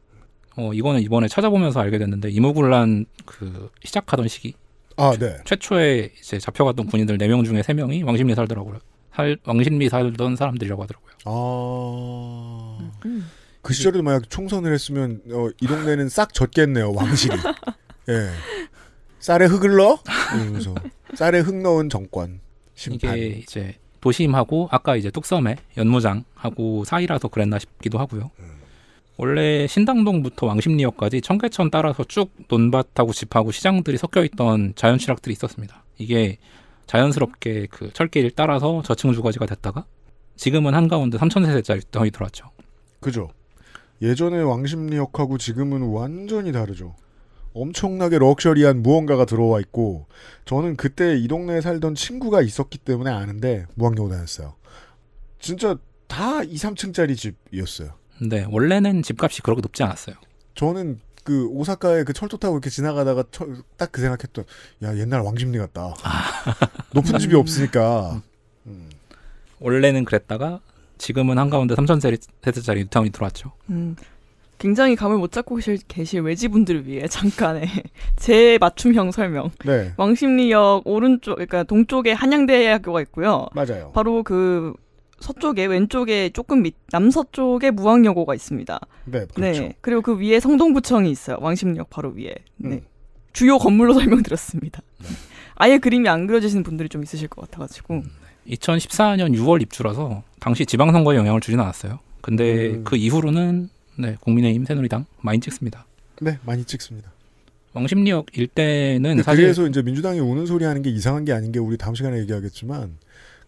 어, 이거는 이번에 찾아보면서 알게 됐는데 이모군란 그 시작하던 시기. 아, 네. 최초에 이제 잡혀갔던 군인들 네 명 중에 세명이 왕십리 살더라고요. 살, 왕십리 살던 사람들이라고 하더라고요. 아. 음. 그 시절에도 만약 총선을 했으면 어, 이 동네는 싹 젖겠네요 왕실이. [LAUGHS] 예. 쌀에 흙을 넣어? 이러면서 쌀에 흙 넣은 정권 심판. 이게 이제 도심하고 아까 이제 뚝섬에 연무장하고 사이라서 그랬나 싶기도 하고요. 음. 원래 신당동부터 왕십리역까지 청계천 따라서 쭉 논밭하고 집하고 시장들이 섞여 있던 자연 실락들이 있었습니다. 이게 자연스럽게 그 철길을 따라서 저층 주거지가 됐다가 지금은 한가운데 3 0 0 0 세대짜리 더이 들어왔죠. 그죠. 예전에 왕십리역하고 지금은 완전히 다르죠. 엄청나게 럭셔리한 무언가가 들어와 있고 저는 그때 이 동네에 살던 친구가 있었기 때문에 아는데 무한경고 다녔어요. 진짜 다 2, 3층짜리 집이었어요. 네, 원래는 집값이 그렇게 높지 않았어요. 저는 그 오사카에 그 철도 타고 이렇게 지나가다가 딱 그 생각했던 야 옛날 왕십리 같다. 아. [LAUGHS] 높은 집이 없으니까. 음. 원래는 그랬다가 지금은 한가운데 3천 세트짜리 뉴타운이 들어왔죠. 음. 굉장히 감을 못 잡고 계실, 계실 외지분들을 위해 [LAUGHS] 잠깐의 제 맞춤형 설명. 네. 왕십리역 오른쪽, 그러니까 동쪽에 한양대학교가 있고요. 맞아요. 바로 그 서쪽에 왼쪽에 조금 밑 남서쪽에 무학여고가 있습니다. 네, 그렇죠. 네. 그리고 그 위에 성동구청이 있어요. 왕십리역 바로 위에. 네. 음. 주요 건물로 [LAUGHS] 설명드렸습니다. 네. 아예 그림이 안 그려지시는 분들이 좀 있으실 것 같아가지고. 2014년 음. 6월 입주라서 당시 지방선거에 영향을 주진 않았어요. 근데 음. 그 이후로는 네, 국민의힘 새누리당 많이 찍습니다. 네, 많이 찍습니다. 왕십리역 일대는 네, 사실 그래서 이제 민주당이 우는 소리 하는 게 이상한 게 아닌 게 우리 다음 시간에 얘기하겠지만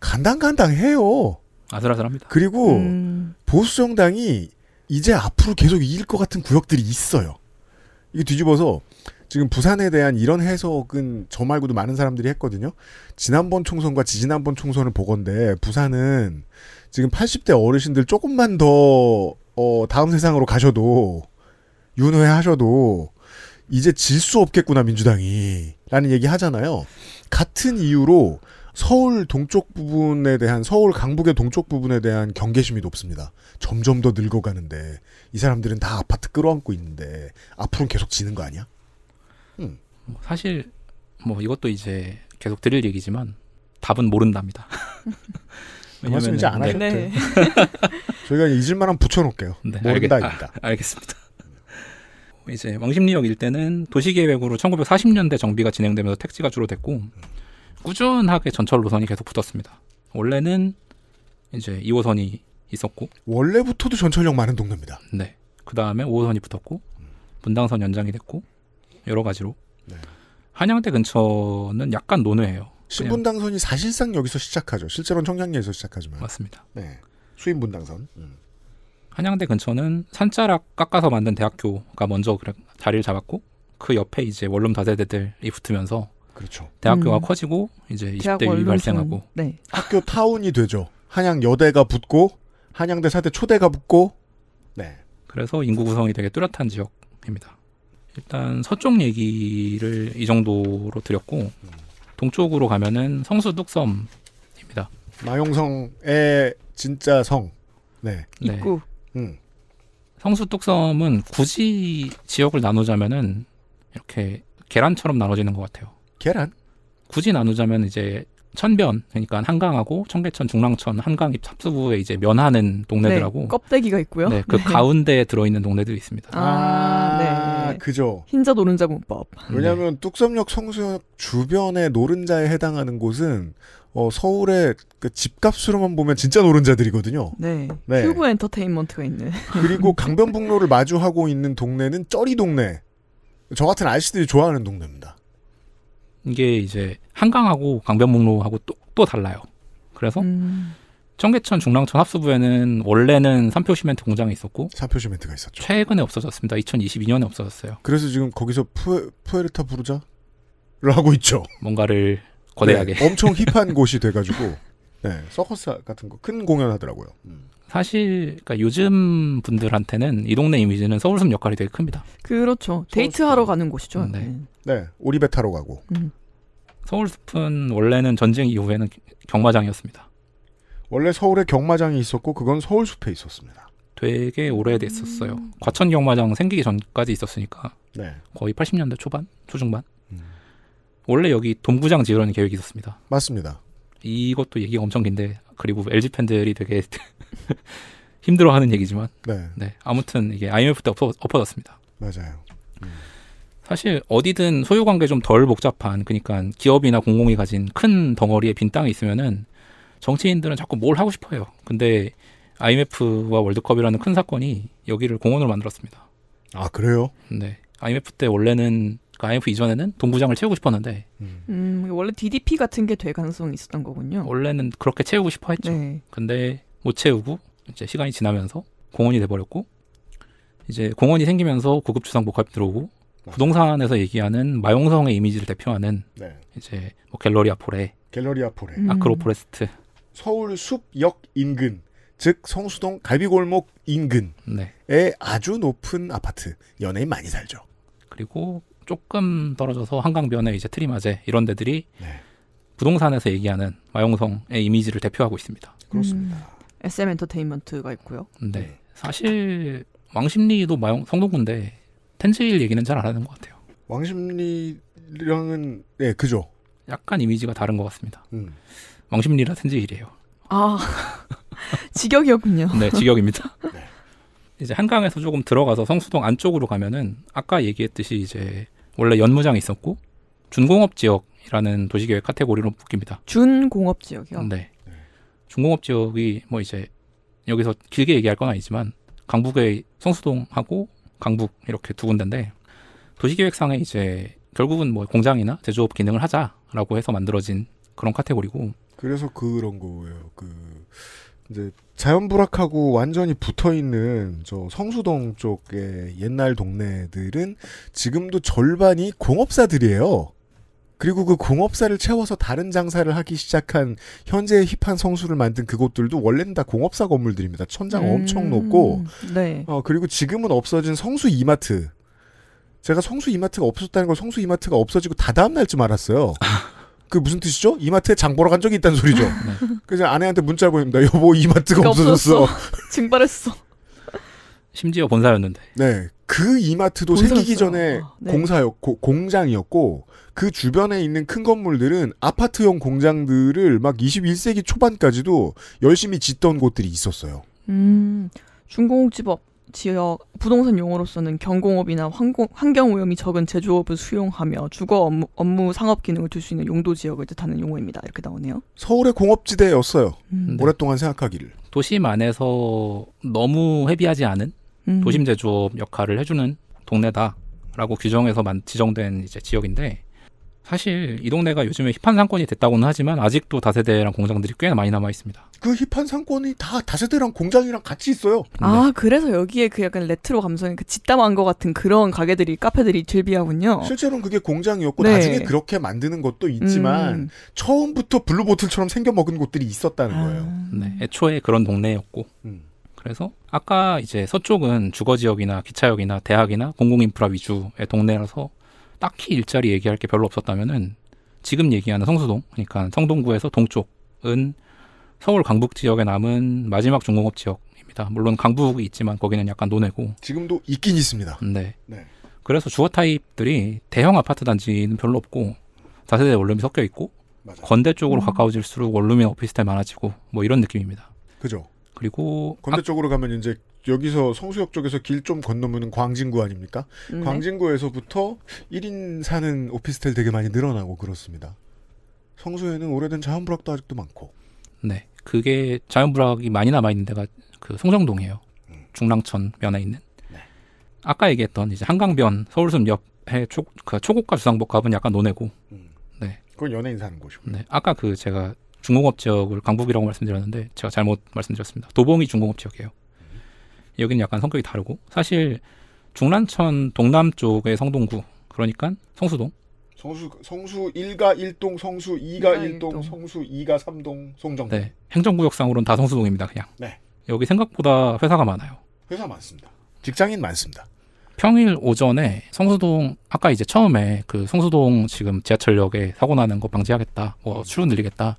간당간당해요. 아슬아슬합니다. 그리고 음... 보수 정당이 이제 앞으로 계속 이길 것 같은 구역들이 있어요. 이게 뒤집어서 지금 부산에 대한 이런 해석은 저 말고도 많은 사람들이 했거든요. 지난번 총선과 지지난번 총선을 보건데 부산은 지금 80대 어르신들 조금만 더 어, 다음 세상으로 가셔도 윤회 하셔도 이제 질 수 없겠구나 민주당이 라는 얘기 하잖아요. 같은 이유로 서울 동쪽 부분에 대한 서울 강북의 동쪽 부분에 대한 경계심이 높습니다. 점점 더 늙어가는데 이 사람들은 다 아파트 끌어안고 있는데 앞으로는 계속 지는 거 아니야? 음. 뭐 사실 뭐 이것도 이제 계속 드릴 얘기지만 답은 모른답니다. [LAUGHS] 그 말씀 이제 안 하셔도 네. [LAUGHS] 저희가 잊을만한 붙여놓을게요. 네, 모른다 알겠, 아, 알겠습니다. 음. 이제 왕십리역 일대는 도시계획으로 1940년대 정비가 진행되면서 택지가 주로 됐고 꾸준하게 전철 노선이 계속 붙었습니다. 원래는 이제 2호선이 있었고 원래부터도 전철역 많은 동네입니다. 네. 그 다음에 5호선이 붙었고 분당선 연장이 됐고 여러 가지로 네. 한양대 근처는 약간 논외해요. 신분 당선이 사실상 여기서 시작하죠. 실제로는 청량리에서 시작하지만. 맞습니다. 네. 수인분 당선. 음. 한양대 근처는 산자락 깎아서 만든 대학교가 먼저 자리를 잡았고 그 옆에 이제 원룸 다세대들이 붙으면서 그렇죠. 대학교가 음. 커지고 이제 20대이 발생하고 네. 학교 타운이 되죠. 한양 여대가 붙고 한양대 사대 초대가 붙고 네. 그래서 인구 구성이 되게 뚜렷한 지역입니다. 일단 서쪽 얘기를 이 정도로 드렸고 음. 동쪽으로 가면은 성수뚝섬입니다. 마용성의 진짜 성. 네. 네. 입구. 음. 성수뚝섬은 굳이 지역을 나누자면은 이렇게 계란처럼 나눠지는 것 같아요. 계란? 굳이 나누자면 이제 천변 그러니까 한강하고 청계천, 중랑천, 한강 합수부에 이제 면하는 동네들하고 네, 껍데기가 있고요. 네, 그 네. 가운데에 들어있는 동네들이 있습니다. 아, 네. 아 네. 그죠. 흰자 노른자 문법. 네. 왜냐하면 네. 뚝섬역 성수역 주변의 노른자에 해당하는 곳은 어, 서울의 그 집값으로만 보면 진짜 노른자들이거든요. 네. 네. 큐브 엔터테인먼트가 있는. 그리고 [LAUGHS] 강변북로를 마주하고 있는 동네는 쩌리 동네. 저 같은 아저씨들이 좋아하는 동네입니다. 이게 이제 한강하고 강변북로하고 또, 또 달라요. 그래서 음. 청계천 중랑천 합수부에는 원래는 삼표 시멘트 공장이 있었고 삼표 시멘트가 있었죠. 최근에 없어졌습니다. 2022년에 없어졌어요. 그래서 지금 거기서 푸에, 푸에르타 부르자를 하고 있죠. 뭔가를 거대하게 네, 엄청 [LAUGHS] 힙한 곳이 돼가지고 네, 서커스 같은 거 큰 공연 하더라고요. 음. 사실 그러니까 요즘 분들한테는 이 동네 이미지는 서울숲 역할이 되게 큽니다. 그렇죠. 데이트하러 가는 곳이죠. 음, 네. 음. 네. 오리배 타러 가고. 음. 서울숲은 원래는 전쟁 이후에는 경마장이었습니다. 원래 서울에 경마장이 있었고 그건 서울숲에 있었습니다. 되게 오래됐었어요. 음. 과천 경마장 생기기 전까지 있었으니까 네. 거의 80년대 초반, 초중반. 음. 원래 여기 동구장 지으려는 계획이 있었습니다. 맞습니다. 이것도 얘기가 엄청 긴데 그리고 LG 팬들이 되게 [LAUGHS] 힘들어하는 얘기지만 네. 네. 아무튼 이게 IMF 때 엎어, 엎어졌습니다. 맞아요. 음. 사실 어디든 소유 관계 좀 덜 복잡한 그러니까 기업이나 공공이 가진 큰 덩어리의 빈 땅이 있으면은 정치인들은 자꾸 뭘 하고 싶어요. 근데 IMF와 월드컵이라는 큰 사건이 여기를 공원으로 만들었습니다. 아 그래요? 네. IMF 때 원래는 그 IMF 이전에는 동부장을 채우고 싶었는데 음. 음, 원래 DDP 같은 게 될 가능성이 있었던 거군요. 원래는 그렇게 채우고 싶어 했죠. 네. 근데 못 채우고 이제 시간이 지나면서 공원이 돼 버렸고 이제 공원이 생기면서 고급 주상 복합 들어오고 부동산에서 얘기하는 마용성의 이미지를 대표하는 네. 이제 뭐 갤러리아 포레, 갤러리아 포레, 음. 아크로포레스트, 서울 숲역 인근, 즉 성수동 갈비골목 인근에 네. 아주 높은 아파트 연예인 많이 살죠. 그리고 조금 떨어져서 한강변에 이제 트리마제 이런 데들이 네. 부동산에서 얘기하는 마용성의 이미지를 대표하고 있습니다. 그렇습니다. 음. SM 엔터테인먼트가 있고요. 네. 사실 왕십리도 마용 성동군데 텐즈일 얘기는 잘 안 하는 것 같아요. 왕십리랑은 네 그죠. 약간 이미지가 다른 것 같습니다. 음. 왕십리라 텐즈일이에요. 아 직역이었군요. [LAUGHS] 네 직역입니다. [LAUGHS] 네. 이제 한강에서 조금 들어가서 성수동 안쪽으로 가면은 아까 얘기했듯이 이제 원래 연무장이 있었고 준공업 지역이라는 도시계획 카테고리로 묶입니다. 준공업 지역이요? 네. 네. 준공업 지역이 뭐 이제 여기서 길게 얘기할 건 아니지만 강북의 성수동하고 강북 이렇게 두 군데인데 도시계획상에 이제 결국은 뭐 공장이나 제조업 기능을 하자라고 해서 만들어진 그런 카테고리고 그래서 그런 거예요. 그 이제 자연 불락하고 완전히 붙어 있는 저 성수동 쪽의 옛날 동네들은 지금도 절반이 공업사들이에요. 그리고 그 공업사를 채워서 다른 장사를 하기 시작한 현재의 힙한 성수를 만든 그곳들도 원래는 다 공업사 건물들입니다. 천장 음, 엄청 높고 네. 어 그리고 지금은 없어진 성수 이마트. 제가 성수 이마트가 없었다는걸 성수 이마트가 없어지고 다다음 날쯤 알았어요. [LAUGHS] 그 무슨 뜻이죠? 이마트에 장 보러 간 적이 있다는 소리죠. [LAUGHS] 네. 그래서 아내한테 문자 보냅니다. 여보 이마트가 없어졌어. [LAUGHS] 증발했어. 심지어 본사였는데. 네. 그 이마트도 본사였어요. 생기기 전에 아, 네. 공사였고 공장이었고 그 주변에 있는 큰 건물들은 아파트용 공장들을 막 21세기 초반까지도 열심히 짓던 곳들이 있었어요. 음. 중공업지법 지역 부동산 용어로 쓰는 경공업이나 환공, 환경오염이 적은 제조업을 수용하며 주거 업무, 업무 상업 기능을 둘 수 있는 용도 지역을 뜻하는 용어입니다. 이렇게 나오네요. 서울의 공업지대였어요. 음. 네. 오랫동안 생각하기를. 도심 안에서 너무 회비하지 않은 음. 도심 제조업 역할을 해주는 동네다라고 규정해서 만, 지정된 이제 지역인데 사실 이 동네가 요즘에 힙한 상권이 됐다고는 하지만 아직도 다세대랑 공장들이 꽤나 많이 남아 있습니다. 그 힙한 상권이 다 다세대랑 공장이랑 같이 있어요. 네. 아 그래서 여기에 그 약간 레트로 감성의 그집담한것 같은 그런 가게들이 카페들이 즐비하군요. 실제로는 그게 공장이었고 네. 나중에 그렇게 만드는 것도 있지만 음. 처음부터 블루보틀처럼 생겨 먹은 곳들이 있었다는 아. 거예요. 네, 애초에 그런 동네였고. 음. 그래서 아까 이제 서쪽은 주거 지역이나 기차역이나 대학이나 공공인프라 위주의 동네라서 딱히 일자리 얘기할 게 별로 없었다면은 지금 얘기하는 성수동, 그러니까 성동구에서 동쪽은 서울 강북 지역에 남은 마지막 중공업 지역입니다. 물론 강북이 있지만 거기는 약간 노내고 지금도 있긴 있습니다. 네. 네. 그래서 주거 타입들이 대형 아파트 단지는 별로 없고 다세대 원룸이 섞여 있고 맞아요. 건대 쪽으로 음. 가까워질수록 원룸이 오피스텔 많아지고 뭐 이런 느낌입니다. 그죠. 그리고 건대 쪽으로 가면 이제 여기서 성수역 쪽에서 길 좀 건너면 광진구 아닙니까? 음, 네. 광진구에서부터 1인 사는 오피스텔 되게 많이 늘어나고 그렇습니다. 성수에는 오래된 자연불학도 아직도 많고. 네. 그게 자연불학이 많이 남아 있는 데가 그 송정동이에요. 음. 중랑천 면에 있는. 네. 아까 얘기했던 이제 한강변 서울숲 옆에 초, 그 초고가 주상복합은 약간 논외고. 음. 네. 그건 연예인 사는 곳이고. 네. 아까 그 제가 중공업 지역을 강북이라고 말씀드렸는데 제가 잘못 말씀드렸습니다. 도봉이 중공업 지역이에요. 여기는 약간 성격이 다르고 사실 중란천 동남쪽의 성동구 그러니까 성수동 성수 성수 1가 1동, 성수 2가 1동, 1동, 성수 2가 3동, 송정. 네. 행정구역상으로는 다 성수동입니다, 그냥. 네. 여기 생각보다 회사가 많아요. 회사 많습니다. 직장인 많습니다. 평일 오전에 성수동 아까 이제 처음에 그 성수동 지금 지하철역에 사고 나는 거 방지하겠다. 뭐 출근 늘리겠다.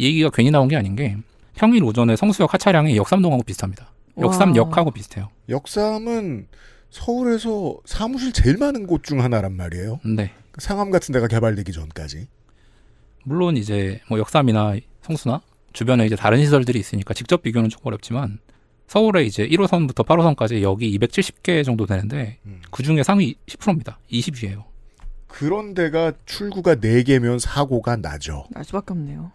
이 얘기가 괜히 나온 게 아닌 게 평일 오전에 성수역 하차량이 역삼동하고 비슷합니다. 역삼역하고 비슷해요. 역삼은 서울에서 사무실 제일 많은 곳 중 하나란 말이에요. 네. 그 상암 같은 데가 개발되기 전까지. 물론 이제 뭐 역삼이나 성수나 주변에 이제 다른 시설들이 있으니까 직접 비교는 조금 어렵지만 서울에 이제 1호선부터 8호선까지 여기 270개 정도 되는데 음. 그 중에 상위 10%입니다. 20위예요. 그런 데가 출구가 4개면 사고가 나죠. 날 수밖에 없네요.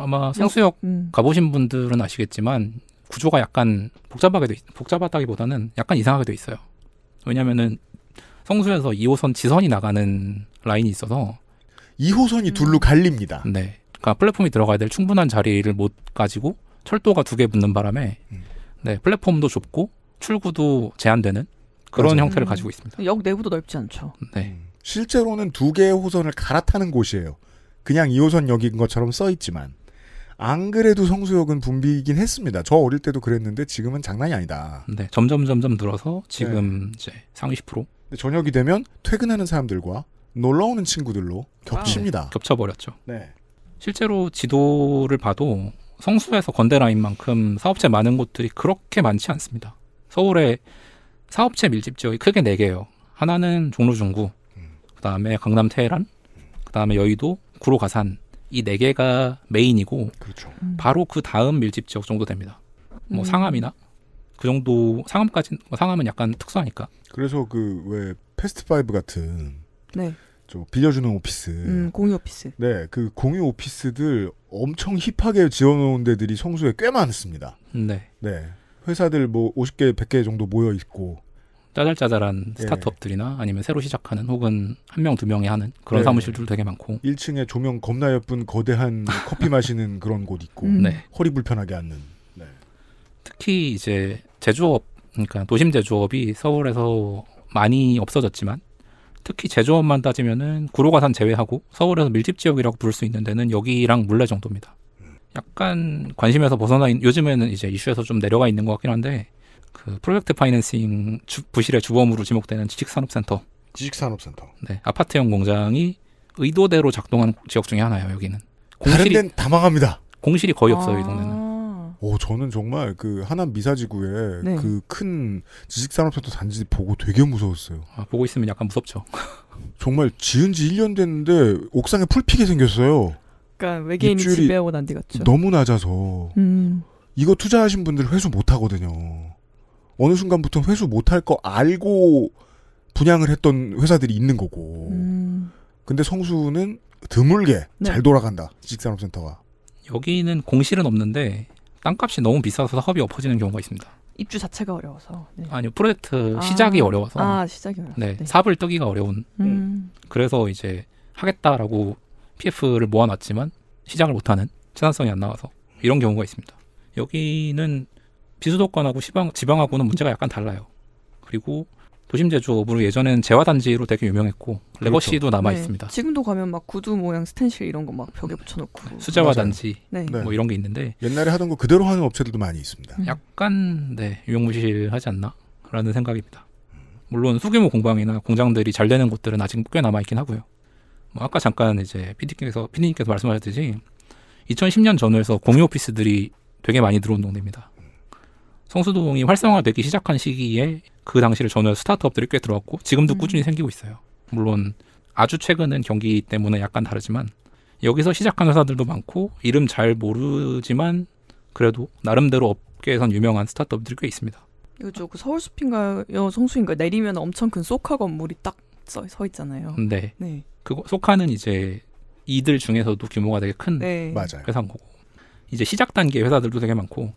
아마 상수역 음, 음. 가보신 분들은 아시겠지만 구조가 약간 복잡하게 돼, 복잡하다기보다는 약간 이상하게 돼 있어요. 왜냐면은 성수에서 2호선 지선이 나가는 라인이 있어서 2호선이 둘로 음. 갈립니다. 네. 그러니까 플랫폼이 들어가야 될 충분한 자리를 못 가지고 철도가 두 개 붙는 바람에 음. 네, 플랫폼도 좁고 출구도 제한되는 그런 맞아요. 형태를 가지고 있습니다. 역 내부도 넓지 않죠. 네. 실제로는 두 개의 호선을 갈아타는 곳이에요. 그냥 2호선 역인 것처럼 써 있지만 안 그래도 성수역은 붐비긴 했습니다. 저 어릴 때도 그랬는데 지금은 장난이 아니다. 네, 점점 점점 늘어서 지금 네. 이제 상위 10%. 저녁이 되면 퇴근하는 사람들과 놀러 오는 친구들로 겹칩니다. 아, 네. 겹쳐버렸죠. 네. 실제로 지도를 봐도 성수에서 건대 라인만큼 사업체 많은 곳들이 그렇게 많지 않습니다. 서울에 사업체 밀집 지역이 크게 네 개예요. 하나는 종로 중구, 음. 그 다음에 강남 테헤란, 그 다음에 여의도, 구로 가산, 이네 개가 메인이고 그렇죠. 음. 바로 그 다음 밀집 지역 정도 됩니다. 뭐 음. 상암이나 그 정도 상암까지 뭐 상암은 약간 특수하니까. 그래서 그왜 패스트 파이브 같은 네. 저 빌려주는 오피스. 음, 공유 오피스. 네, 그 공유 오피스들 엄청 힙하게 지어놓은 데들이 성수에 꽤 많습니다. 음, 네. 네. 회사들 뭐 50개, 100개 정도 모여 있고 짜잘짜잘한 예. 스타트업들이나 아니면 새로 시작하는 혹은 한 명 두 명이 하는 그런 네. 사무실들 되게 많고 1층에 조명 겁나 예쁜 거대한 [LAUGHS] 커피 마시는 그런 곳 있고 음. 네. 허리 불편하게 앉는 네. 특히 이제 제조업 그러니까 도심 제조업이 서울에서 많이 없어졌지만 특히 제조업만 따지면은 구로가산 제외하고 서울에서 밀집 지역이라고 부를 수 있는 데는 여기랑 물레 정도입니다. 음. 약간 관심에서 벗어나 있, 요즘에는 이제 이슈에서 좀 내려가 있는 것 같긴 한데 그 프로젝트 파이낸싱 주, 부실의 주범으로 지목되는 지식산업센터. 지식산업센터. 네, 아파트형 공장이 의도대로 작동한 지역 중에 하나예요. 여기는. 공실이, 다른 데다 망합니다. 공실이 거의 없어요. 아. 이 동네는. 오, 저는 정말 그 하남 미사지구에 네. 그큰 지식산업센터 단지 보고 되게 무서웠어요. 아, 보고 있으면 약간 무섭죠. [LAUGHS] 정말 지은 지 1년 됐는데 옥상에 풀피이 생겼어요. 그러니까 외계인이 집에 오 난리 같죠. 너무 낮아서 음. 이거 투자하신 분들 회수 못 하거든요. 어느 순간부터 회수 못할 거 알고 분양을 했던 회사들이 있는 거고. 음. 근데 성수는 드물게 네. 잘 돌아간다. 지식산업센터가. 여기는 공실은 없는데 땅값이 너무 비싸서 사업이 엎어지는 경우가 있습니다. 입주 자체가 어려워서. 네. 아니요 프로젝트 아. 시작이 어려워서. 아 시작이 어려워. 네, 네. 사업을 뜨기가 어려운. 음. 그래서 이제 하겠다라고 PF를 모아놨지만 시작을 못하는 친산성이안 나와서 이런 경우가 있습니다. 여기는 비수도권하고 지방, 지방하고는 문제가 약간 달라요. 그리고 도심 제조업으로 예전엔 재화단지로 되게 유명했고 그렇죠. 레거시도 남아 네. 있습니다. 지금도 가면 막 구두 모양 스텐실 이런 거 막 벽에 붙여놓고 [LAUGHS] 수제화단지 네. 네. 뭐 이런 게 있는데 옛날에 하던 거 그대로 하는 업체들도 많이 있습니다. 음. 약간 네 유용무실하지 않나라는 생각입니다. 물론 소규모 공방이나 공장들이 잘 되는 곳들은 아직 꽤 남아 있긴 하고요. 뭐 아까 잠깐 이제 피디님께서 피디님께서 말씀하셨듯이 2010년 전후에서 공유 오피스들이 되게 많이 들어온 동네입니다. 성수동이 활성화되기 시작한 시기에 그 당시를 전후 스타트업들이 꽤 들어왔고 지금도 음. 꾸준히 생기고 있어요. 물론 아주 최근은 경기 때문에 약간 다르지만 여기서 시작한 회사들도 많고 이름 잘 모르지만 그래도 나름대로 업계에선 유명한 스타트업들이 꽤 있습니다. 이거 저 그 서울숲인가요, 어, 성수인가요? 내리면 엄청 큰 소카 건물이 딱 서, 서 있잖아요. 음, 네. 네. 그 소카는 이제 이들 중에서도 규모가 되게 큰 네. 회사인 거고 이제 시작 단계 회사들도 되게 많고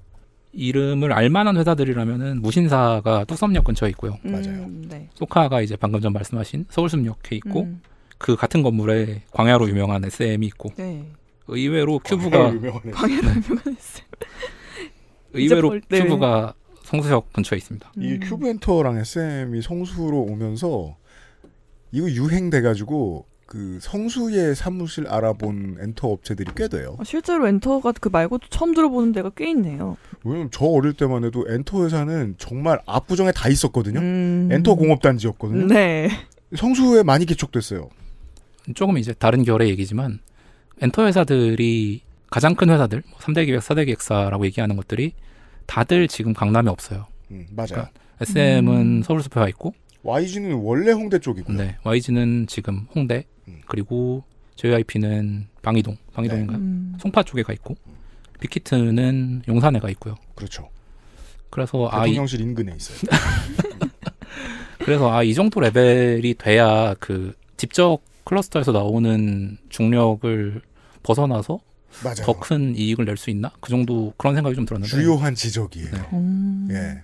이름을 알만한 회사들이라면은 무신사가 뚝섬역 근처에 있고요. 음, 맞아요. 음, 네. 소카가 이제 방금 전 말씀하신 서울숲역에 있고 음. 그 같은 건물에 광야로 유명한 SM이 있고 네. 의외로 큐브가 [LAUGHS] 광야로 네. 유명한 SM. [LAUGHS] 의외로 벌, 큐브가 성수역 근처에 있습니다. 음. 이 큐브 엔터랑 SM이 성수로 오면서 이거 유행돼가지고 그 성수의 사무실 알아본 엔터 업체들이 꽤 돼요. 아, 실제로 엔터가 그 말고도 처음 들어보는 데가 꽤 있네요. 왜냐면 저 어릴 때만 해도 엔터 회사는 정말 압구정에 다 있었거든요. 음... 엔터 공업단지였거든요. 네. 성수에 많이 개척됐어요. 조금 이제 다른 결의 얘기지만 엔터 회사들이 가장 큰 회사들, 3대 뭐 기획 4대 기획사라고 얘기하는 것들이 다들 지금 강남에 없어요. 음, 맞아요. 그러니까 SM은 음... 서울 수표가 있고 YG는 원래 홍대 쪽이고요. 네, YG는 지금 홍대 음. 그리고 JYP는 방이동, 방이동인가 네. 음. 송파 쪽에 가 있고 빅히트는 용산에 가 있고요. 그렇죠. 그래서 아, 대통령실 이... 인근에 있어요. [LAUGHS] 그래서 아이 정도 레벨이 돼야 그 직접 클러스터에서 나오는 중력을 벗어나서 더 큰 이익을 낼 수 있나? 그 정도 그런 생각이 좀 들었는데 주요한 지적이에요. 네. 음. 예,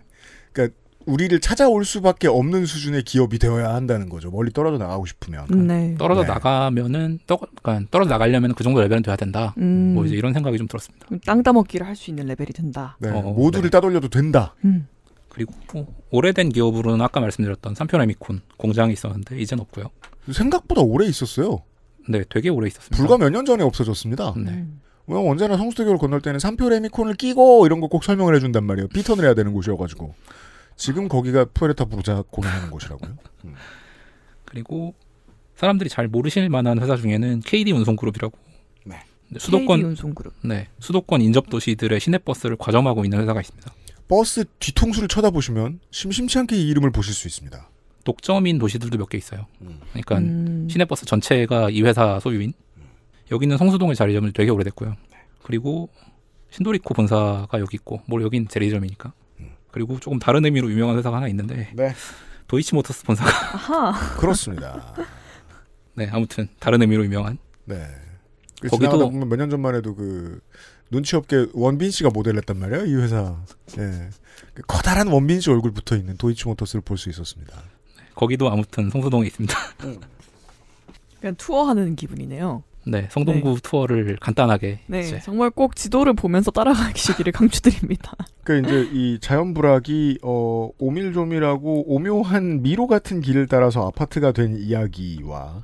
그러니까 우리를 찾아올 수밖에 없는 수준의 기업이 되어야 한다는 거죠. 멀리 떨어져 나가고 싶으면. 음. 네. 떨어져 네. 나가면은 떠, 그러니까 떨어져 나가려면 그 정도 레벨은 돼야 된다. 음. 뭐 이제 이런 생각이 좀 들었습니다. 음, 땅 따먹기를 할 수 있는 레벨이 된다. 네. 어, 어 모두를 네. 따돌려도 된다. 음. 그리고 뭐 오래된 기업으로는 아까 말씀드렸던 삼편에미콘 공장이 있었는데 이젠 없고요. 생각보다 오래 있었어요. 네, 되게 오래 있었습니다. 불과 몇 년 전에 없어졌습니다. 네. 왜냐면 음. 언제나 뭐 성수대교를 건널 때는 삼표 레미콘을 끼고 이런 거 꼭 설명을 해준단 말이에요. 피턴을 해야 되는 곳이어가지고. 지금 거기가 푸에르타 부르자 고민하는 곳이라고요. 음. 그리고 사람들이 잘 모르실 만한 회사 중에는 KD 운송그룹이라고. 네. 수도권 KD 운송그룹. 네. 수도권 인접 도시들의 음. 시내버스를 과점하고 있는 회사가 있습니다. 버스 뒤통수를 쳐다보시면 심심치 않게 이 이름을 보실 수 있습니다. 독점인 도시들도 몇 개 있어요. 음. 그러니까 음. 시내버스 전체가 이 회사 소유인. 음. 여기는 성수동에 자리점이 되게 오래됐고요. 네. 그리고 신도리코 본사가 여기 있고, 뭐 여긴 제리점이니까. 그리고 조금 다른 의미로 유명한 회사가 하나 있는데 네. 도이치모터스 본사가 [LAUGHS] 그렇습니다. 네, 아무튼 다른 의미로 유명한. 네. 그 거기도 몇 년 전만 해도 그 눈치 없게 원빈 씨가 모델했단 말이에요 이 회사. 네. 커다란 원빈 씨 얼굴 붙어 있는 도이치모터스를 볼 수 있었습니다. 네, 거기도 아무튼 성수동에 있습니다. [LAUGHS] 음. 약간 투어하는 기분이네요. 네, 성동구 네. 투어를 간단하게. 네, 이제. 정말 꼭 지도를 보면서 따라가시기를 강추드립니다. [LAUGHS] 그러니까 이제 이 자연불악이 어, 오밀조밀하고 오묘한 미로 같은 길을 따라서 아파트가 된 이야기와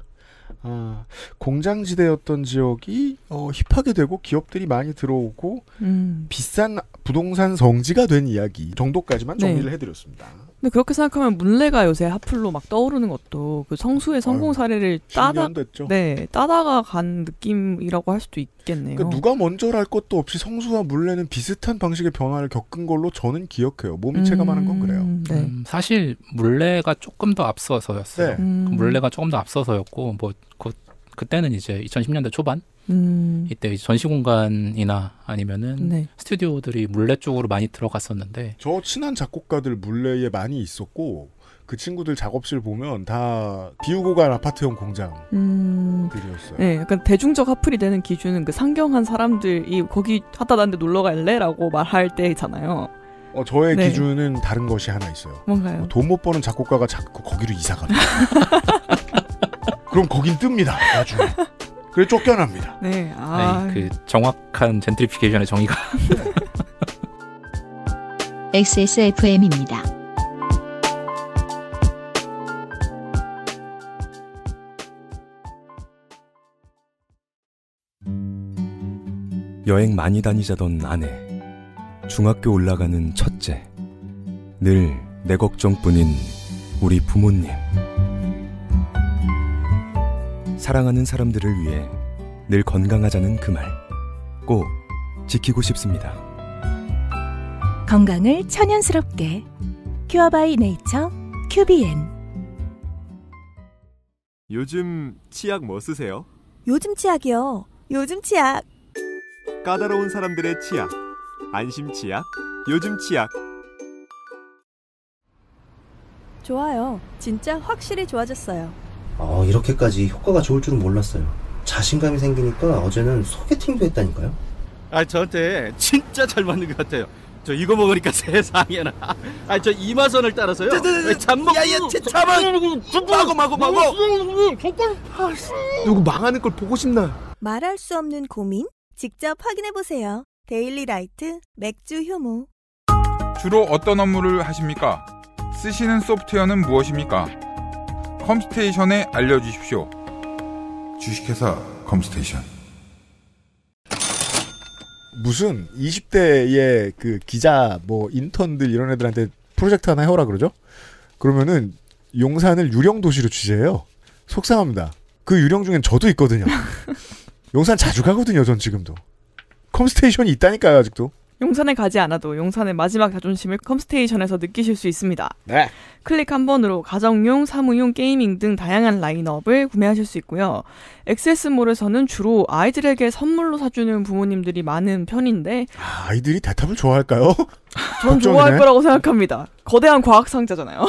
아, 공장지대였던 지역이 어, 힙하게 되고 기업들이 많이 들어오고 음. 비싼 부동산 성지가 된 이야기 정도까지만 네. 정리를 네. 해드렸습니다. 근데 그렇게 생각하면 문래가 요새 하플로 막 떠오르는 것도 그 성수의 성공 사례를 아유, 따다 네 따다가 간 느낌이라고 할 수도 있겠네요. 그러니까 누가 먼저랄 것도 없이 성수와 문례는 비슷한 방식의 변화를 겪은 걸로 저는 기억해요. 몸이 음, 체감하는 건 그래요. 네. 음, 사실 문례가 조금 더 앞서서였어요. 네. 음. 그 문례가 조금 더 앞서서였고 뭐 그, 그때는 이제 2010년대 초반 음. 이때 전시 공간이나 아니면은 네. 스튜디오들이 물레 쪽으로 많이 들어갔었는데 저 친한 작곡가들 물레에 많이 있었고 그 친구들 작업실 보면 다 비우고 갈 아파트형 공장들이었어요. 음... 네, 약간 대중적 화풀이 되는 기준은 그 상경한 사람들이 거기 하다 난데 놀러 갈래라고 말할 때잖아요. 어, 저의 네. 기준은 다른 것이 하나 있어요. 뭔가요? 뭐 돈못 버는 작곡가가 자꾸 거기로 이사 갑니 [LAUGHS] 그럼 거긴 뜹니다. 나중에. 그래 쫓겨납니다. 네, 아... 아그 정확한 젠트리피케이션의 정의가. XSFM입니다. [LAUGHS] 여행 많이 다니자던 아내, 중학교 올라가는 첫째, 늘 내 걱정뿐인 우리 부모님. 사랑하는 사람들을 위해 늘 건강하자는 그 말 꼭 지키고 싶습니다. 건강을 천연스럽게 큐어바이 네이처 큐비엔 요즘 치약 뭐 쓰세요? 요즘 치약이요. 요즘 치약. 까다로운 사람들의 치약. 안심 치약. 요즘 치약. 좋아요. 진짜 확실히 좋아졌어요. 어, 이렇게까지 효과가 좋을 줄은 몰랐어요. 자신감이 생기니까 어제는 소개팅도 했다니까요. 아 저한테 진짜 잘 맞는 것 같아요. 저 이거 먹으니까 세상에나. 아저 이마선을 따라서요. 잠먹. 야야 잠만. 마고 마고 마고. 누구 망하는 걸 보고 싶나? 말할 수 없는 고민 직접 확인해 보세요. 데일리 라이트 맥주 효모. 주로 어떤 업무를 하십니까? 쓰시는 소프트웨어는 무엇입니까? 컴스테이션에 알려주십시오. 주식회사 컴스테이션. 무슨 20대의 그 기자 뭐 인턴들 이런 애들한테 프로젝트 하나 해오라 그러죠? 그러면은 용산을 유령 도시로 취재해요. 속상합니다. 그 유령 중엔 저도 있거든요. [LAUGHS] 용산 자주 가거든요, 전 지금도. 컴스테이션이 있다니까요, 아직도. 용산에 가지 않아도 용산의 마지막 자존심을 컴스테이션에서 느끼실 수 있습니다. 네. 클릭 한 번으로 가정용, 사무용, 게이밍 등 다양한 라인업을 구매하실 수 있고요. 액세스몰에서는 주로 아이들에게 선물로 사주는 부모님들이 많은 편인데 아, 이들이 대답을 좋아할까요? [LAUGHS] 전 좋아할 거라고 생각합니다. 거대한 과학 상자잖아요.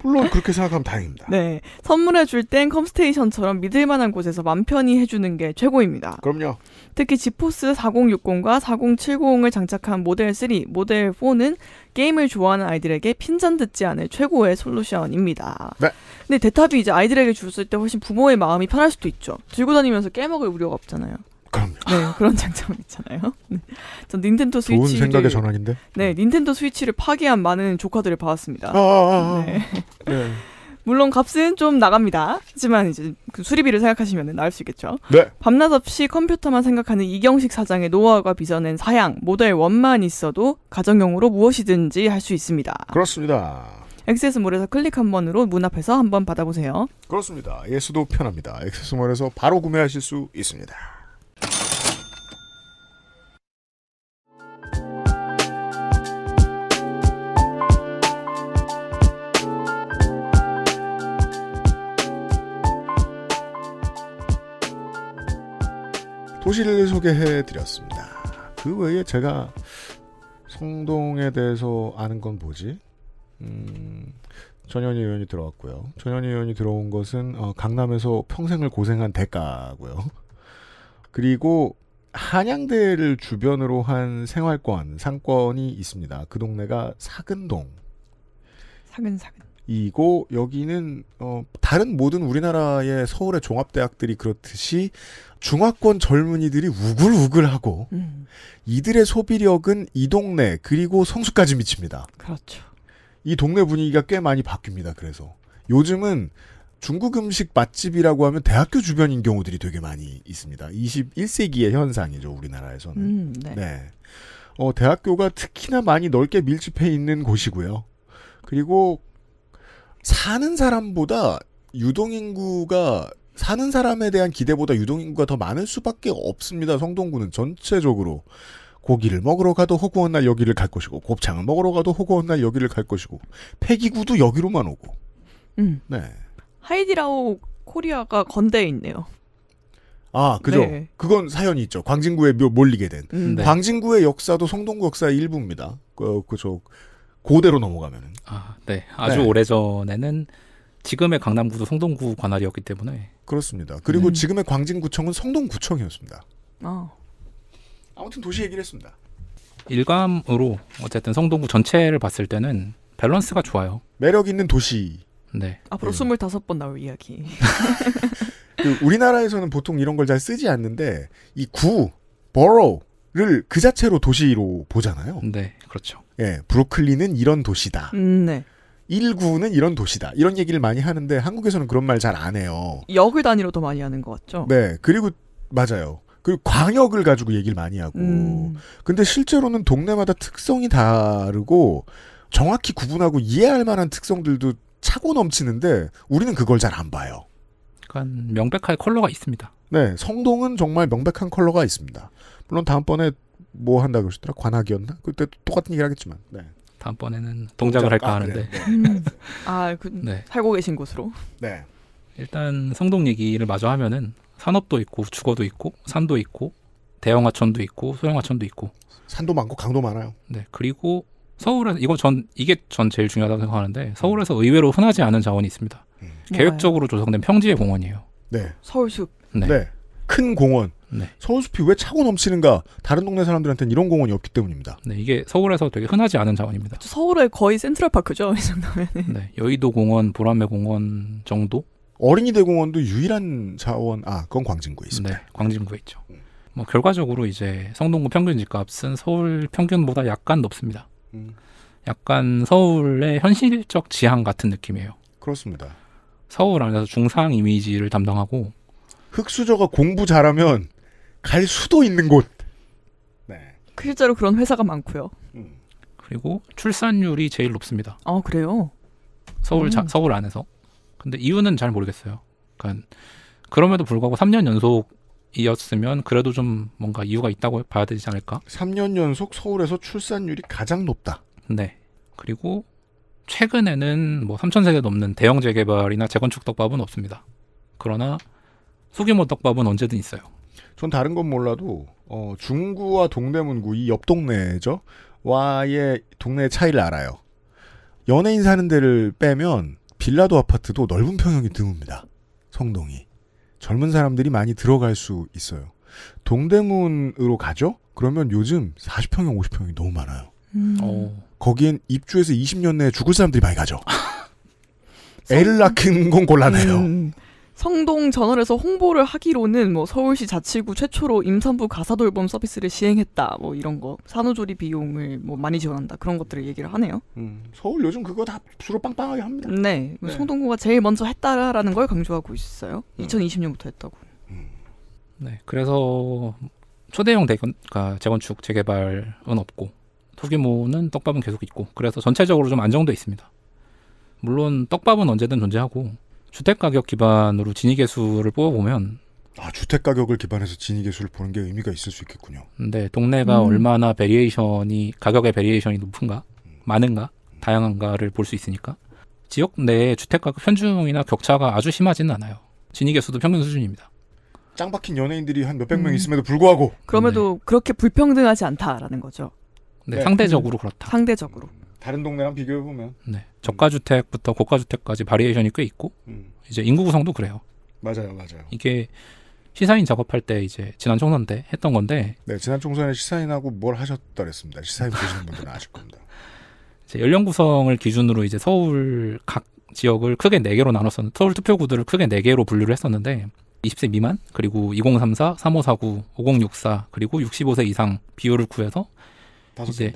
[LAUGHS] 물론 그렇게 생각하면 다행입니다. 네. 선물해 줄 땐 컴스테이션처럼 믿을 만한 곳에서 맘 편히 해 주는 게 최고입니다. 그럼요. 특히 지포스 4060과 4070을 장착한 모델 3, 모델 4는 게임을 좋아하는 아이들에게 핀잔 듣지 않을 최고의 솔루션입니다. 네. 근데 대탑이 이제 아이들에게 줬을 때 훨씬 부모의 마음이 편할 수도 있죠. 들고 다니면서 깨먹을 우려가 없잖아요. 그럼요. 네, 그런 장점 있잖아요. 네. 전 닌텐도 스위치 좋은 생각의 전환인데. 네, 닌텐도 스위치를 파괴한 많은 조카들을 봐왔습니다. 아, 아, 아, 아. 네. 네. 물론 값은 좀 나갑니다. 하지만 이제 그 수리비를 생각하시면 나을 수 있겠죠. 네. 밤낮 없이 컴퓨터만 생각하는 이경식 사장의 노하우가 빚어낸 사양, 모델 원만 있어도 가정용으로 무엇이든지 할 수 있습니다. 그렇습니다. 액세스몰에서 클릭 한 번으로 문 앞에서 한번 받아보세요. 그렇습니다. 예수도 편합니다. 액세스몰에서 바로 구매하실 수 있습니다. 도시를 소개해드렸습니다. 그 외에 제가 성동에 대해서 아는 건 뭐지? 음, 전현희 의원이 들어왔고요. 전현희 의원이 들어온 것은 어, 강남에서 평생을 고생한 대가고요. 그리고 한양대를 주변으로 한 생활권, 상권이 있습니다. 그 동네가 사근동. 사근사근. 이고 여기는 어 다른 모든 우리나라의 서울의 종합대학들이 그렇듯이 중화권 젊은이들이 우글우글하고 음. 이들의 소비력은 이 동네 그리고 성수까지 미칩니다. 그렇죠. 이 동네 분위기가 꽤 많이 바뀝니다. 그래서 요즘은 중국 음식 맛집이라고 하면 대학교 주변인 경우들이 되게 많이 있습니다. 21세기의 현상이죠 우리나라에서는. 음, 네. 네. 어, 대학교가 특히나 많이 넓게 밀집해 있는 곳이고요. 그리고 사는 사람보다 유동인구가 사는 사람에 대한 기대보다 유동인구가 더 많을 수밖에 없습니다. 성동구는 전체적으로 고기를 먹으러 가도 허구한 날 여기를 갈 것이고 곱창을 먹으러 가도 허구한 날 여기를 갈 것이고 폐기구도 여기로만 오고. 음. 네. 하이디라오 코리아가 건대에 있네요. 아, 그죠. 네. 그건 사연이 있죠. 광진구에 몰리게 된. 음, 네. 광진구의 역사도 성동구 역사의 일부입니다. 그, 그, 저, 고대로 넘어가면은. 아, 네. 아주 네. 오래전에는 지금의 강남구도 성동구 관할이었기 때문에. 그렇습니다. 그리고 음. 지금의 광진구청은 성동구청이었습니다. 아. 아무튼 도시 얘기를 했습니다. 일감으로 어쨌든 성동구 전체를 봤을 때는 밸런스가 좋아요. 매력 있는 도시. 네. 앞으로 네. 음. 25번 나올 이야기. [LAUGHS] 그 우리나라에서는 보통 이런 걸 잘 쓰지 않는데 이 구, 버로우 를그 자체로 도시로 보잖아요. 네, 그렇죠. 예, 브루클린은 이런 도시다. 음, 네. 일구는 이런 도시다. 이런 얘기를 많이 하는데 한국에서는 그런 말 잘 안 해요. 역을 단위로 더 많이 하는 것 같죠. 네, 그리고 맞아요. 그리고 광역을 가지고 얘기를 많이 하고. 음. 근데 실제로는 동네마다 특성이 다르고 정확히 구분하고 이해할 만한 특성들도 차고 넘치는데 우리는 그걸 잘 안 봐요. 약간 명백한 컬러가 있습니다. 네, 성동은 정말 명백한 컬러가 있습니다. 물론 다음번에 뭐 한다 그러시더라 관악이었나 그때 똑같은 얘기를 하겠지만 네. 다음번에는 동작을 동작, 할까 아, 하는데 네, 네. 음. 네. 아 그, 네. 살고 계신 곳으로 네 일단 성동 얘기를 마저 하면은 산업도 있고 주거도 있고 산도 있고 대형하천도 있고 소형하천도 있고 산도 많고 강도 많아요. 네 그리고 서울에서 이거 전 이게 전 제일 중요하다고 생각하는데 서울에서 의외로 흔하지 않은 자원이 있습니다. 음. 계획적으로 조성된 평지의 공원이에요. 네 서울숲. 네. 네. 큰 공원. 네. 서울숲이 왜 차고 넘치는가? 다른 동네 사람들한테는 이런 공원이 없기 때문입니다. 네, 이게 서울에서 되게 흔하지 않은 자원입니다. 서울의 거의 센트럴파크죠, 이 정도면. 네, 여의도 공원, 보람매 공원 정도? 어린이 대공원도 유일한 자원, 아, 그건 광진구에 있습니다. 네, 광진구에 있죠. 뭐 결과적으로 이제 성동구 평균 집값은 서울 평균보다 약간 높습니다. 음. 약간 서울의 현실적 지향 같은 느낌이에요. 그렇습니다. 서울 안에서 중상 이미지를 담당하고 흑수저가 공부 잘하면 갈 수도 있는 곳. 네. 그 실제로 그런 회사가 많고요. 음. 그리고 출산율이 제일 높습니다. 아 그래요? 서울 음. 자, 서울 안에서. 근데 이유는 잘 모르겠어요. 그러니까 그럼에도 불구하고 3년 연속이었으면 그래도 좀 뭔가 이유가 있다고 봐야 되지 않을까? 3년 연속 서울에서 출산율이 가장 높다. 네. 그리고 최근에는 뭐 3천 세대 넘는 대형 재개발이나 재건축 떡밥은 없습니다. 그러나 소규모 떡밥은 언제든 있어요. 전 다른 건 몰라도 어, 중구와 동대문구 이 옆 동네죠. 와의 동네 차이를 알아요. 연예인 사는 데를 빼면 빌라도 아파트도 넓은 평형이 드뭅니다. 성동이. 젊은 사람들이 많이 들어갈 수 있어요. 동대문으로 가죠? 그러면 요즘 40평형, 50평이 너무 많아요. 음. 어. 거긴 입주해서 20년 내에 죽을 사람들이 많이 가죠. [LAUGHS] 애를 낳는 건 곤란해요. 음. 성동 저널에서 홍보를 하기로는 뭐 서울시 자치구 최초로 임산부 가사돌봄 서비스를 시행했다 뭐 이런 거 산후조리 비용을 뭐 많이 지원한다 그런 것들을 얘기를 하네요. 음, 서울 요즘 그거 다 주로 빵빵하게 합니다. 네, 네. 성동구가 제일 먼저 했다라는 걸 강조하고 있어요. 음. 2020년부터 했다고. 음. 네, 그래서 초대형 대건, 그러니까 재건축 재개발은 없고 소규모는 떡밥은 계속 있고 그래서 전체적으로 좀 안정돼 있습니다. 물론 떡밥은 언제든 존재하고 주택 가격 기반으로 진위 계수를 뽑아 보면 아 주택 가격을 기반해서 진위 계수를 보는 게 의미가 있을 수 있겠군요. 네, 동네가 음. 얼마나 베리에이션이 가격의 베리에이션이 높은가, 음. 많은가, 다양한가를 볼 수 있으니까 지역 내에 주택 가격 편중이나 격차가 아주 심하지는 않아요. 진위 계수도 평균 수준입니다. 짱 박힌 연예인들이 한 몇백 음. 명 있음에도 불구하고 그럼에도 네. 그렇게 불평등하지 않다라는 거죠. 네, 네. 상대적으로 그렇다. 상대적으로. 다른 동네랑 비교해 보면 네. 저가 주택부터 고가 주택까지 바리에이션이 꽤 있고 음. 이제 인구 구성도 그래요. 맞아요, 맞아요. 이게 시사인 작업할 때 이제 지난 총선 때 했던 건데 네, 지난 총선에 시사인하고 뭘 하셨더랬습니다. 시사인 보시는 분들은 아실 겁니다. 이제 연령 구성을 기준으로 이제 서울 각 지역을 크게 네 개로 나눴었는데 서울 투표구들을 크게 네 개로 분류를 했었는데 20세 미만 그리고 2034, 3549, 5064 그리고 65세 이상 비율을 구해서 이제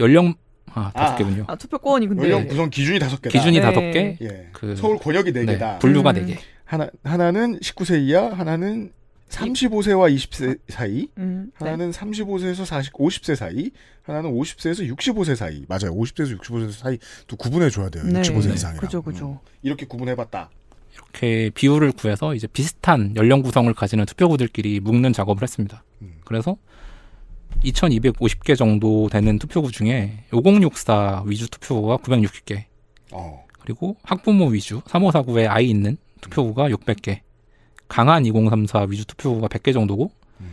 연령 아, 다섯 아, 개군요. 아, 투표권이 근데 연령 구성 기준이 다섯 개다. 기준이 다섯 네. 개. 예. 그 예. 서울 권역이 네, 네 개다. 분류가 네 음. 개. 하나 하나는 19세 이하, 하나는 35세와 20세 사이, 음, 네. 하나는 네. 35세에서 40, 50세 사이, 하나는 50세에서 65세 사이. 맞아요. 50세에서 65세 사이 또 구분해 줘야 돼요. 네. 65세 이상이랑. 그죠, 그죠. 음. 이렇게 구분해 봤다. 이렇게 비율을 구해서 이제 비슷한 연령 구성을 가지는 투표구들끼리 묶는 작업을 했습니다. 음. 그래서 2,250개 정도 되는 투표구 중에 5064 위주 투표구가 960개. 어. 그리고 학부모 위주 3549에 아이 있는 투표구가 600개. 강한 2034 위주 투표구가 100개 정도고 음.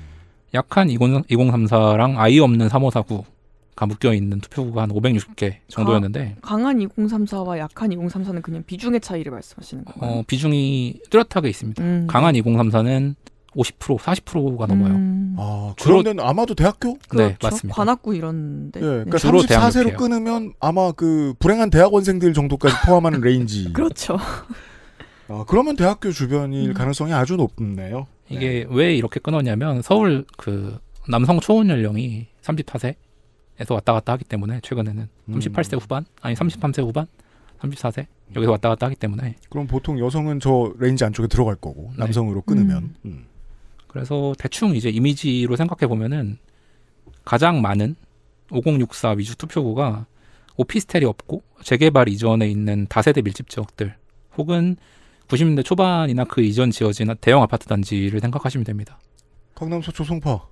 약한 20, 3 4랑 아이 없는 3549가 묶여 있는 투표구가 한 560개 정도였는데 강한 2034와 약한 2034는 그냥 비중의 차이를 말씀하시는 건가요? 어, 비중이 뚜렷하게 있습니다. 음. 강한 2034는 50% 40%가 넘어요. 음. 아, 그러면 아마도 대학교? 네, 그렇죠. 네, 맞습니다. 관악구 이런데. 네, 그러니까 34세로 끊으면 아마 그 불행한 대학원생들 정도까지 포함하는 레인지. [LAUGHS] 그렇죠. 아, 그러면 대학교 주변일 음. 가능성이 아주 높네요. 이게 네. 왜 이렇게 끊었냐면 서울 그 남성 초혼 연령이 34세에서 왔다 갔다 하기 때문에 최근에는 38세 음. 후반 아니 33세 후반 34세 여기서 왔다 갔다 하기 때문에 그럼 보통 여성은 저 레인지 안쪽에 들어갈 거고 네. 남성으로 끊으면 음. 음. 그래서 대충 이제 이미지로 생각해 보면은 가장 많은 5064 위주 투표구가 오피스텔이 없고 재개발 이전에 있는 다세대 밀집 지역들 혹은 90년대 초반이나 그 이전 지어진 대형 아파트 단지를 생각하시면 됩니다. 강남서초 송파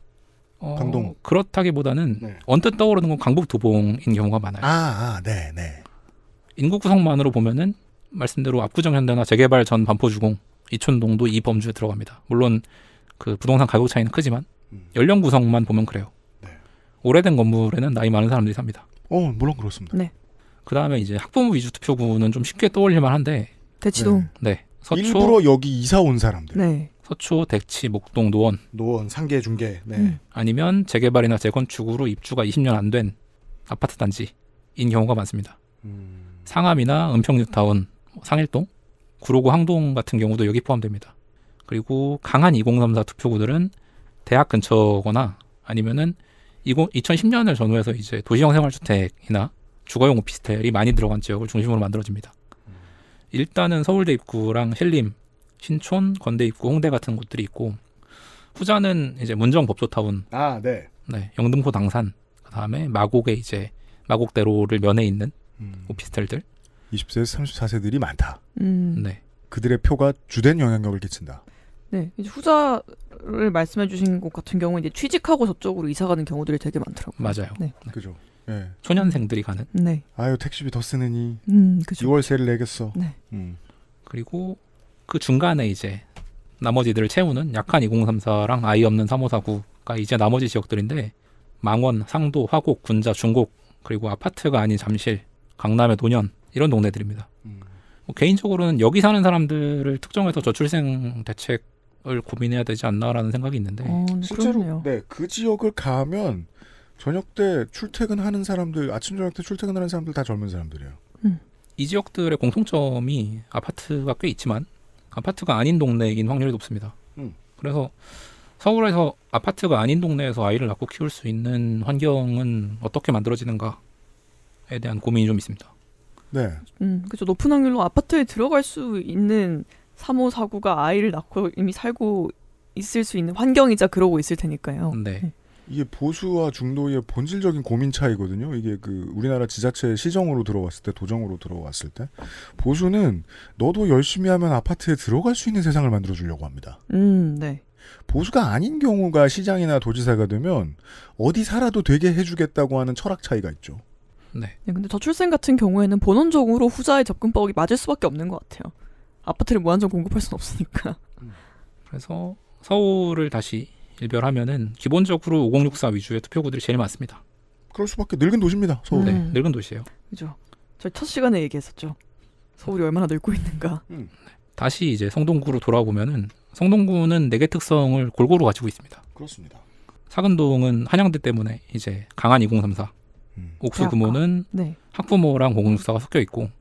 어, 강동 그렇다기보다는 네. 언뜻 떠오르는 건 강북 도봉인 경우가 많아요. 아, 아, 네, 네. 인구 구성만으로 보면은 말씀대로 압구정 현대나 재개발 전 반포주공 이촌동도 이 범주에 들어갑니다. 물론 그 부동산 가격 차이는 크지만 음. 연령 구성만 보면 그래요. 네. 오래된 건물에는 나이 많은 사람들이 삽니다. 어, 물론 그렇습니다. 네. 그 다음에 이제 학부모 위주 투표구는 좀 쉽게 떠올릴만 한데 대치동. 네. 네. 서초 일부러 여기 이사 온 사람들. 네. 서초, 대치, 목동, 노원. 노원, 상계, 중계. 네. 음. 아니면 재개발이나 재건축으로 입주가 20년 안 된 아파트 단지인 경우가 많습니다. 음. 상암이나 은평뉴타운, 뭐 상일동, 구로구 항동 같은 경우도 여기 포함됩니다. 그리고 강한 2034 투표구들은 대학 근처거나 아니면은 20, 1 0년을 전후해서 이제 도시형 생활주택이나 주거용 오피스텔이 많이 들어간 지역을 중심으로 만들어집니다. 일단은 서울대 입구랑 신림, 신촌, 건대 입구, 홍대 같은 곳들이 있고 후자는 이제 문정 법조타운, 아 네, 네 영등포 당산, 그다음에 마곡에 이제 마곡대로를 면해 있는 음. 오피스텔들. 20세, 34세들이 많다. 음. 네. 그들의 표가 주된 영향력을 끼친다. 네, 이제 후자를 말씀해주신 것 같은 경우 이제 취직하고 저쪽으로 이사가는 경우들이 되게 많더라고요. 맞아요. 네. 네. 그죠. 네. 예. 초년생들이 가는. 네. 아유 택시비 더 쓰느니. 음, 그죠. 2월세를 내겠어. 네. 음. 그리고 그 중간에 이제 나머지들을 채우는 약한 2034랑 아이 없는 3549가 이제 나머지 지역들인데 망원, 상도, 화곡, 군자, 중곡 그리고 아파트가 아닌 잠실, 강남의 노년 이런 동네들입니다. 음. 뭐 개인적으로는 여기 사는 사람들을 특정해서 저출생 대책 을 고민해야 되지 않나라는 생각이 있는데 어, 네, 실제로 네그 네, 지역을 가면 저녁 때 출퇴근하는 사람들 아침 저녁 때 출퇴근하는 사람들 다 젊은 사람들이에요. 음. 이 지역들의 공통점이 아파트가 꽤 있지만 아파트가 아닌 동네이긴 확률이 높습니다. 음. 그래서 서울에서 아파트가 아닌 동네에서 아이를 낳고 키울 수 있는 환경은 어떻게 만들어지는가에 대한 고민이 좀 있습니다. 네. 음, 그렇죠. 높은 확률로 아파트에 들어갈 수 있는 3호, 4구가 아이를 낳고 이미 살고 있을 수 있는 환경이자 그러고 있을 테니까요. 네. 네. 이게 보수와 중도의 본질적인 고민 차이거든요. 이게 그 우리나라 지자체 시정으로 들어왔을 때, 도정으로 들어왔을 때 보수는 너도 열심히 하면 아파트에 들어갈 수 있는 세상을 만들어 주려고 합니다. 음, 네. 보수가 아닌 경우가 시장이나 도지사가 되면 어디 살아도 되게 해주겠다고 하는 철학 차이가 있죠. 네. 네 근데 저출생 같은 경우에는 본원적으로 후자의 접근법이 맞을 수밖에 없는 것 같아요. 아파트를 무한정 공급할 수는 없으니까. 음. 그래서 서울을 다시 일별하면은 기본적으로 5064 위주의 투표구들이 제일 많습니다. 그럴 수밖에 늙은 도시입니다. 서울. 네, 음. 늙은 도시예요. 그죠. 저희 첫 시간에 얘기했었죠. 서울이 얼마나 늙고 있는가. 음. 다시 이제 성동구로 돌아보면은 성동구는 네 개 특성을 골고루 가지고 있습니다. 그렇습니다. 사근동은 한양대 때문에 이제 강한 2034. 음. 옥수규모는 아, 아, 네. 학부모랑 공공6 4가 섞여 있고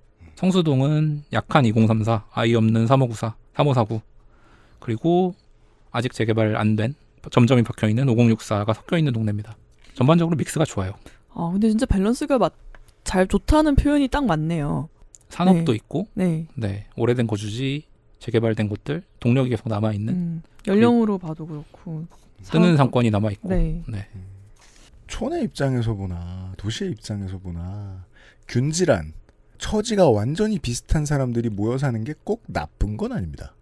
성수동은 약한 2034, 아이 없는 3594, 3549 그리고 아직 재개발 안 된 점점이 박혀있는 5064가 섞여있는 동네입니다. 전반적으로 믹스가 좋아요. 아 근데 진짜 밸런스가 맞, 잘 좋다는 표현이 딱 맞네요. 산업도 네. 있고, 네. 네. 오래된 거주지, 재개발된 곳들, 동력이 계속 남아 있는. 음, 연령으로 봐도 그렇고. 뜨는 상권이 남아 있고. 네. 네. 음. 촌의 입장에서 보나 도시의 입장에서 보나 균질한 처지가 완전히 비슷한 사람들이 모여 사는 게 꼭 나쁜 건 아닙니다.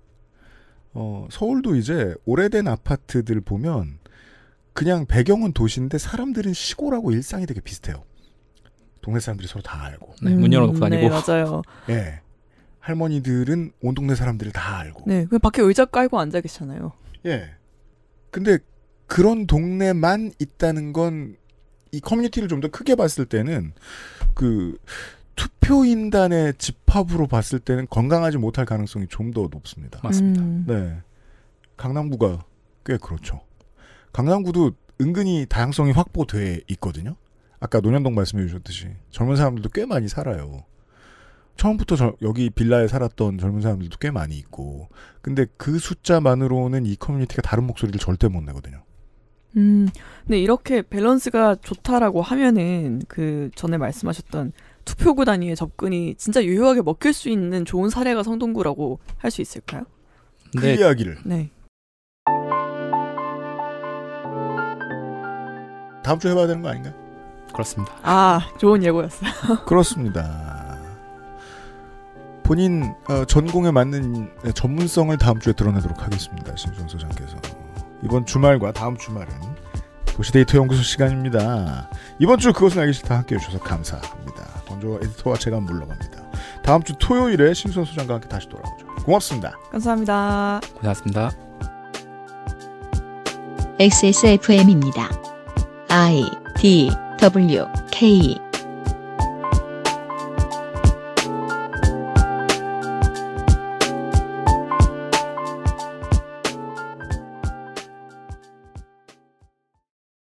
어, 서울도 이제 오래된 아파트들 보면 그냥 배경은 도시인데 사람들은 시골하고 일상이 되게 비슷해요. 동네 사람들이 서로 다 알고. 네, 문 음, 열어놓고 음, 다니고. 네, 맞아요. 예. 네, 할머니들은 온 동네 사람들을 다 알고. 네, 그 밖에 의자 깔고 앉아 계시잖아요. 예. 근데 그런 동네만 있다는 건 이 커뮤니티를 좀 더 크게 봤을 때는 그 투표인단의 집합으로 봤을 때는 건강하지 못할 가능성이 좀 더 높습니다. 맞습니다. 음. 네. 강남구가 꽤 그렇죠. 강남구도 은근히 다양성이 확보돼 있거든요. 아까 노년동 말씀해 주셨듯이 젊은 사람들도 꽤 많이 살아요. 처음부터 저, 여기 빌라에 살았던 젊은 사람들도 꽤 많이 있고 근데 그 숫자만으로는 이 커뮤니티가 다른 목소리를 절대 못 내거든요. 음, 근데 이렇게 밸런스가 좋다라고 하면은 그 전에 말씀하셨던 투표 구단위의 접근이 진짜 유효하게 먹힐 수 있는 좋은 사례가 성동구라고 할 수 있을까요? 네. 그 이야기를. 네. 다음 주에 해봐야 되는 거 아닌가? 그렇습니다. 아, 좋은 예고였어요. [LAUGHS] 그렇습니다. 본인 어, 전공에 맞는 네, 전문성을 다음 주에 드러내도록 하겠습니다. 신종 소장께서. 이번 주말과 다음 주말은 도시데이터 연구소 시간입니다. 이번 주 그것은 알기 싫다 함께 해주셔서 감사합니다. 저 에디터와 제가 물러갑니다. 다음 주 토요일에 심수원 소장과 함께 다시 돌아오죠. 고맙습니다. 감사합니다. 고맙습니다. XSFM입니다. I D W K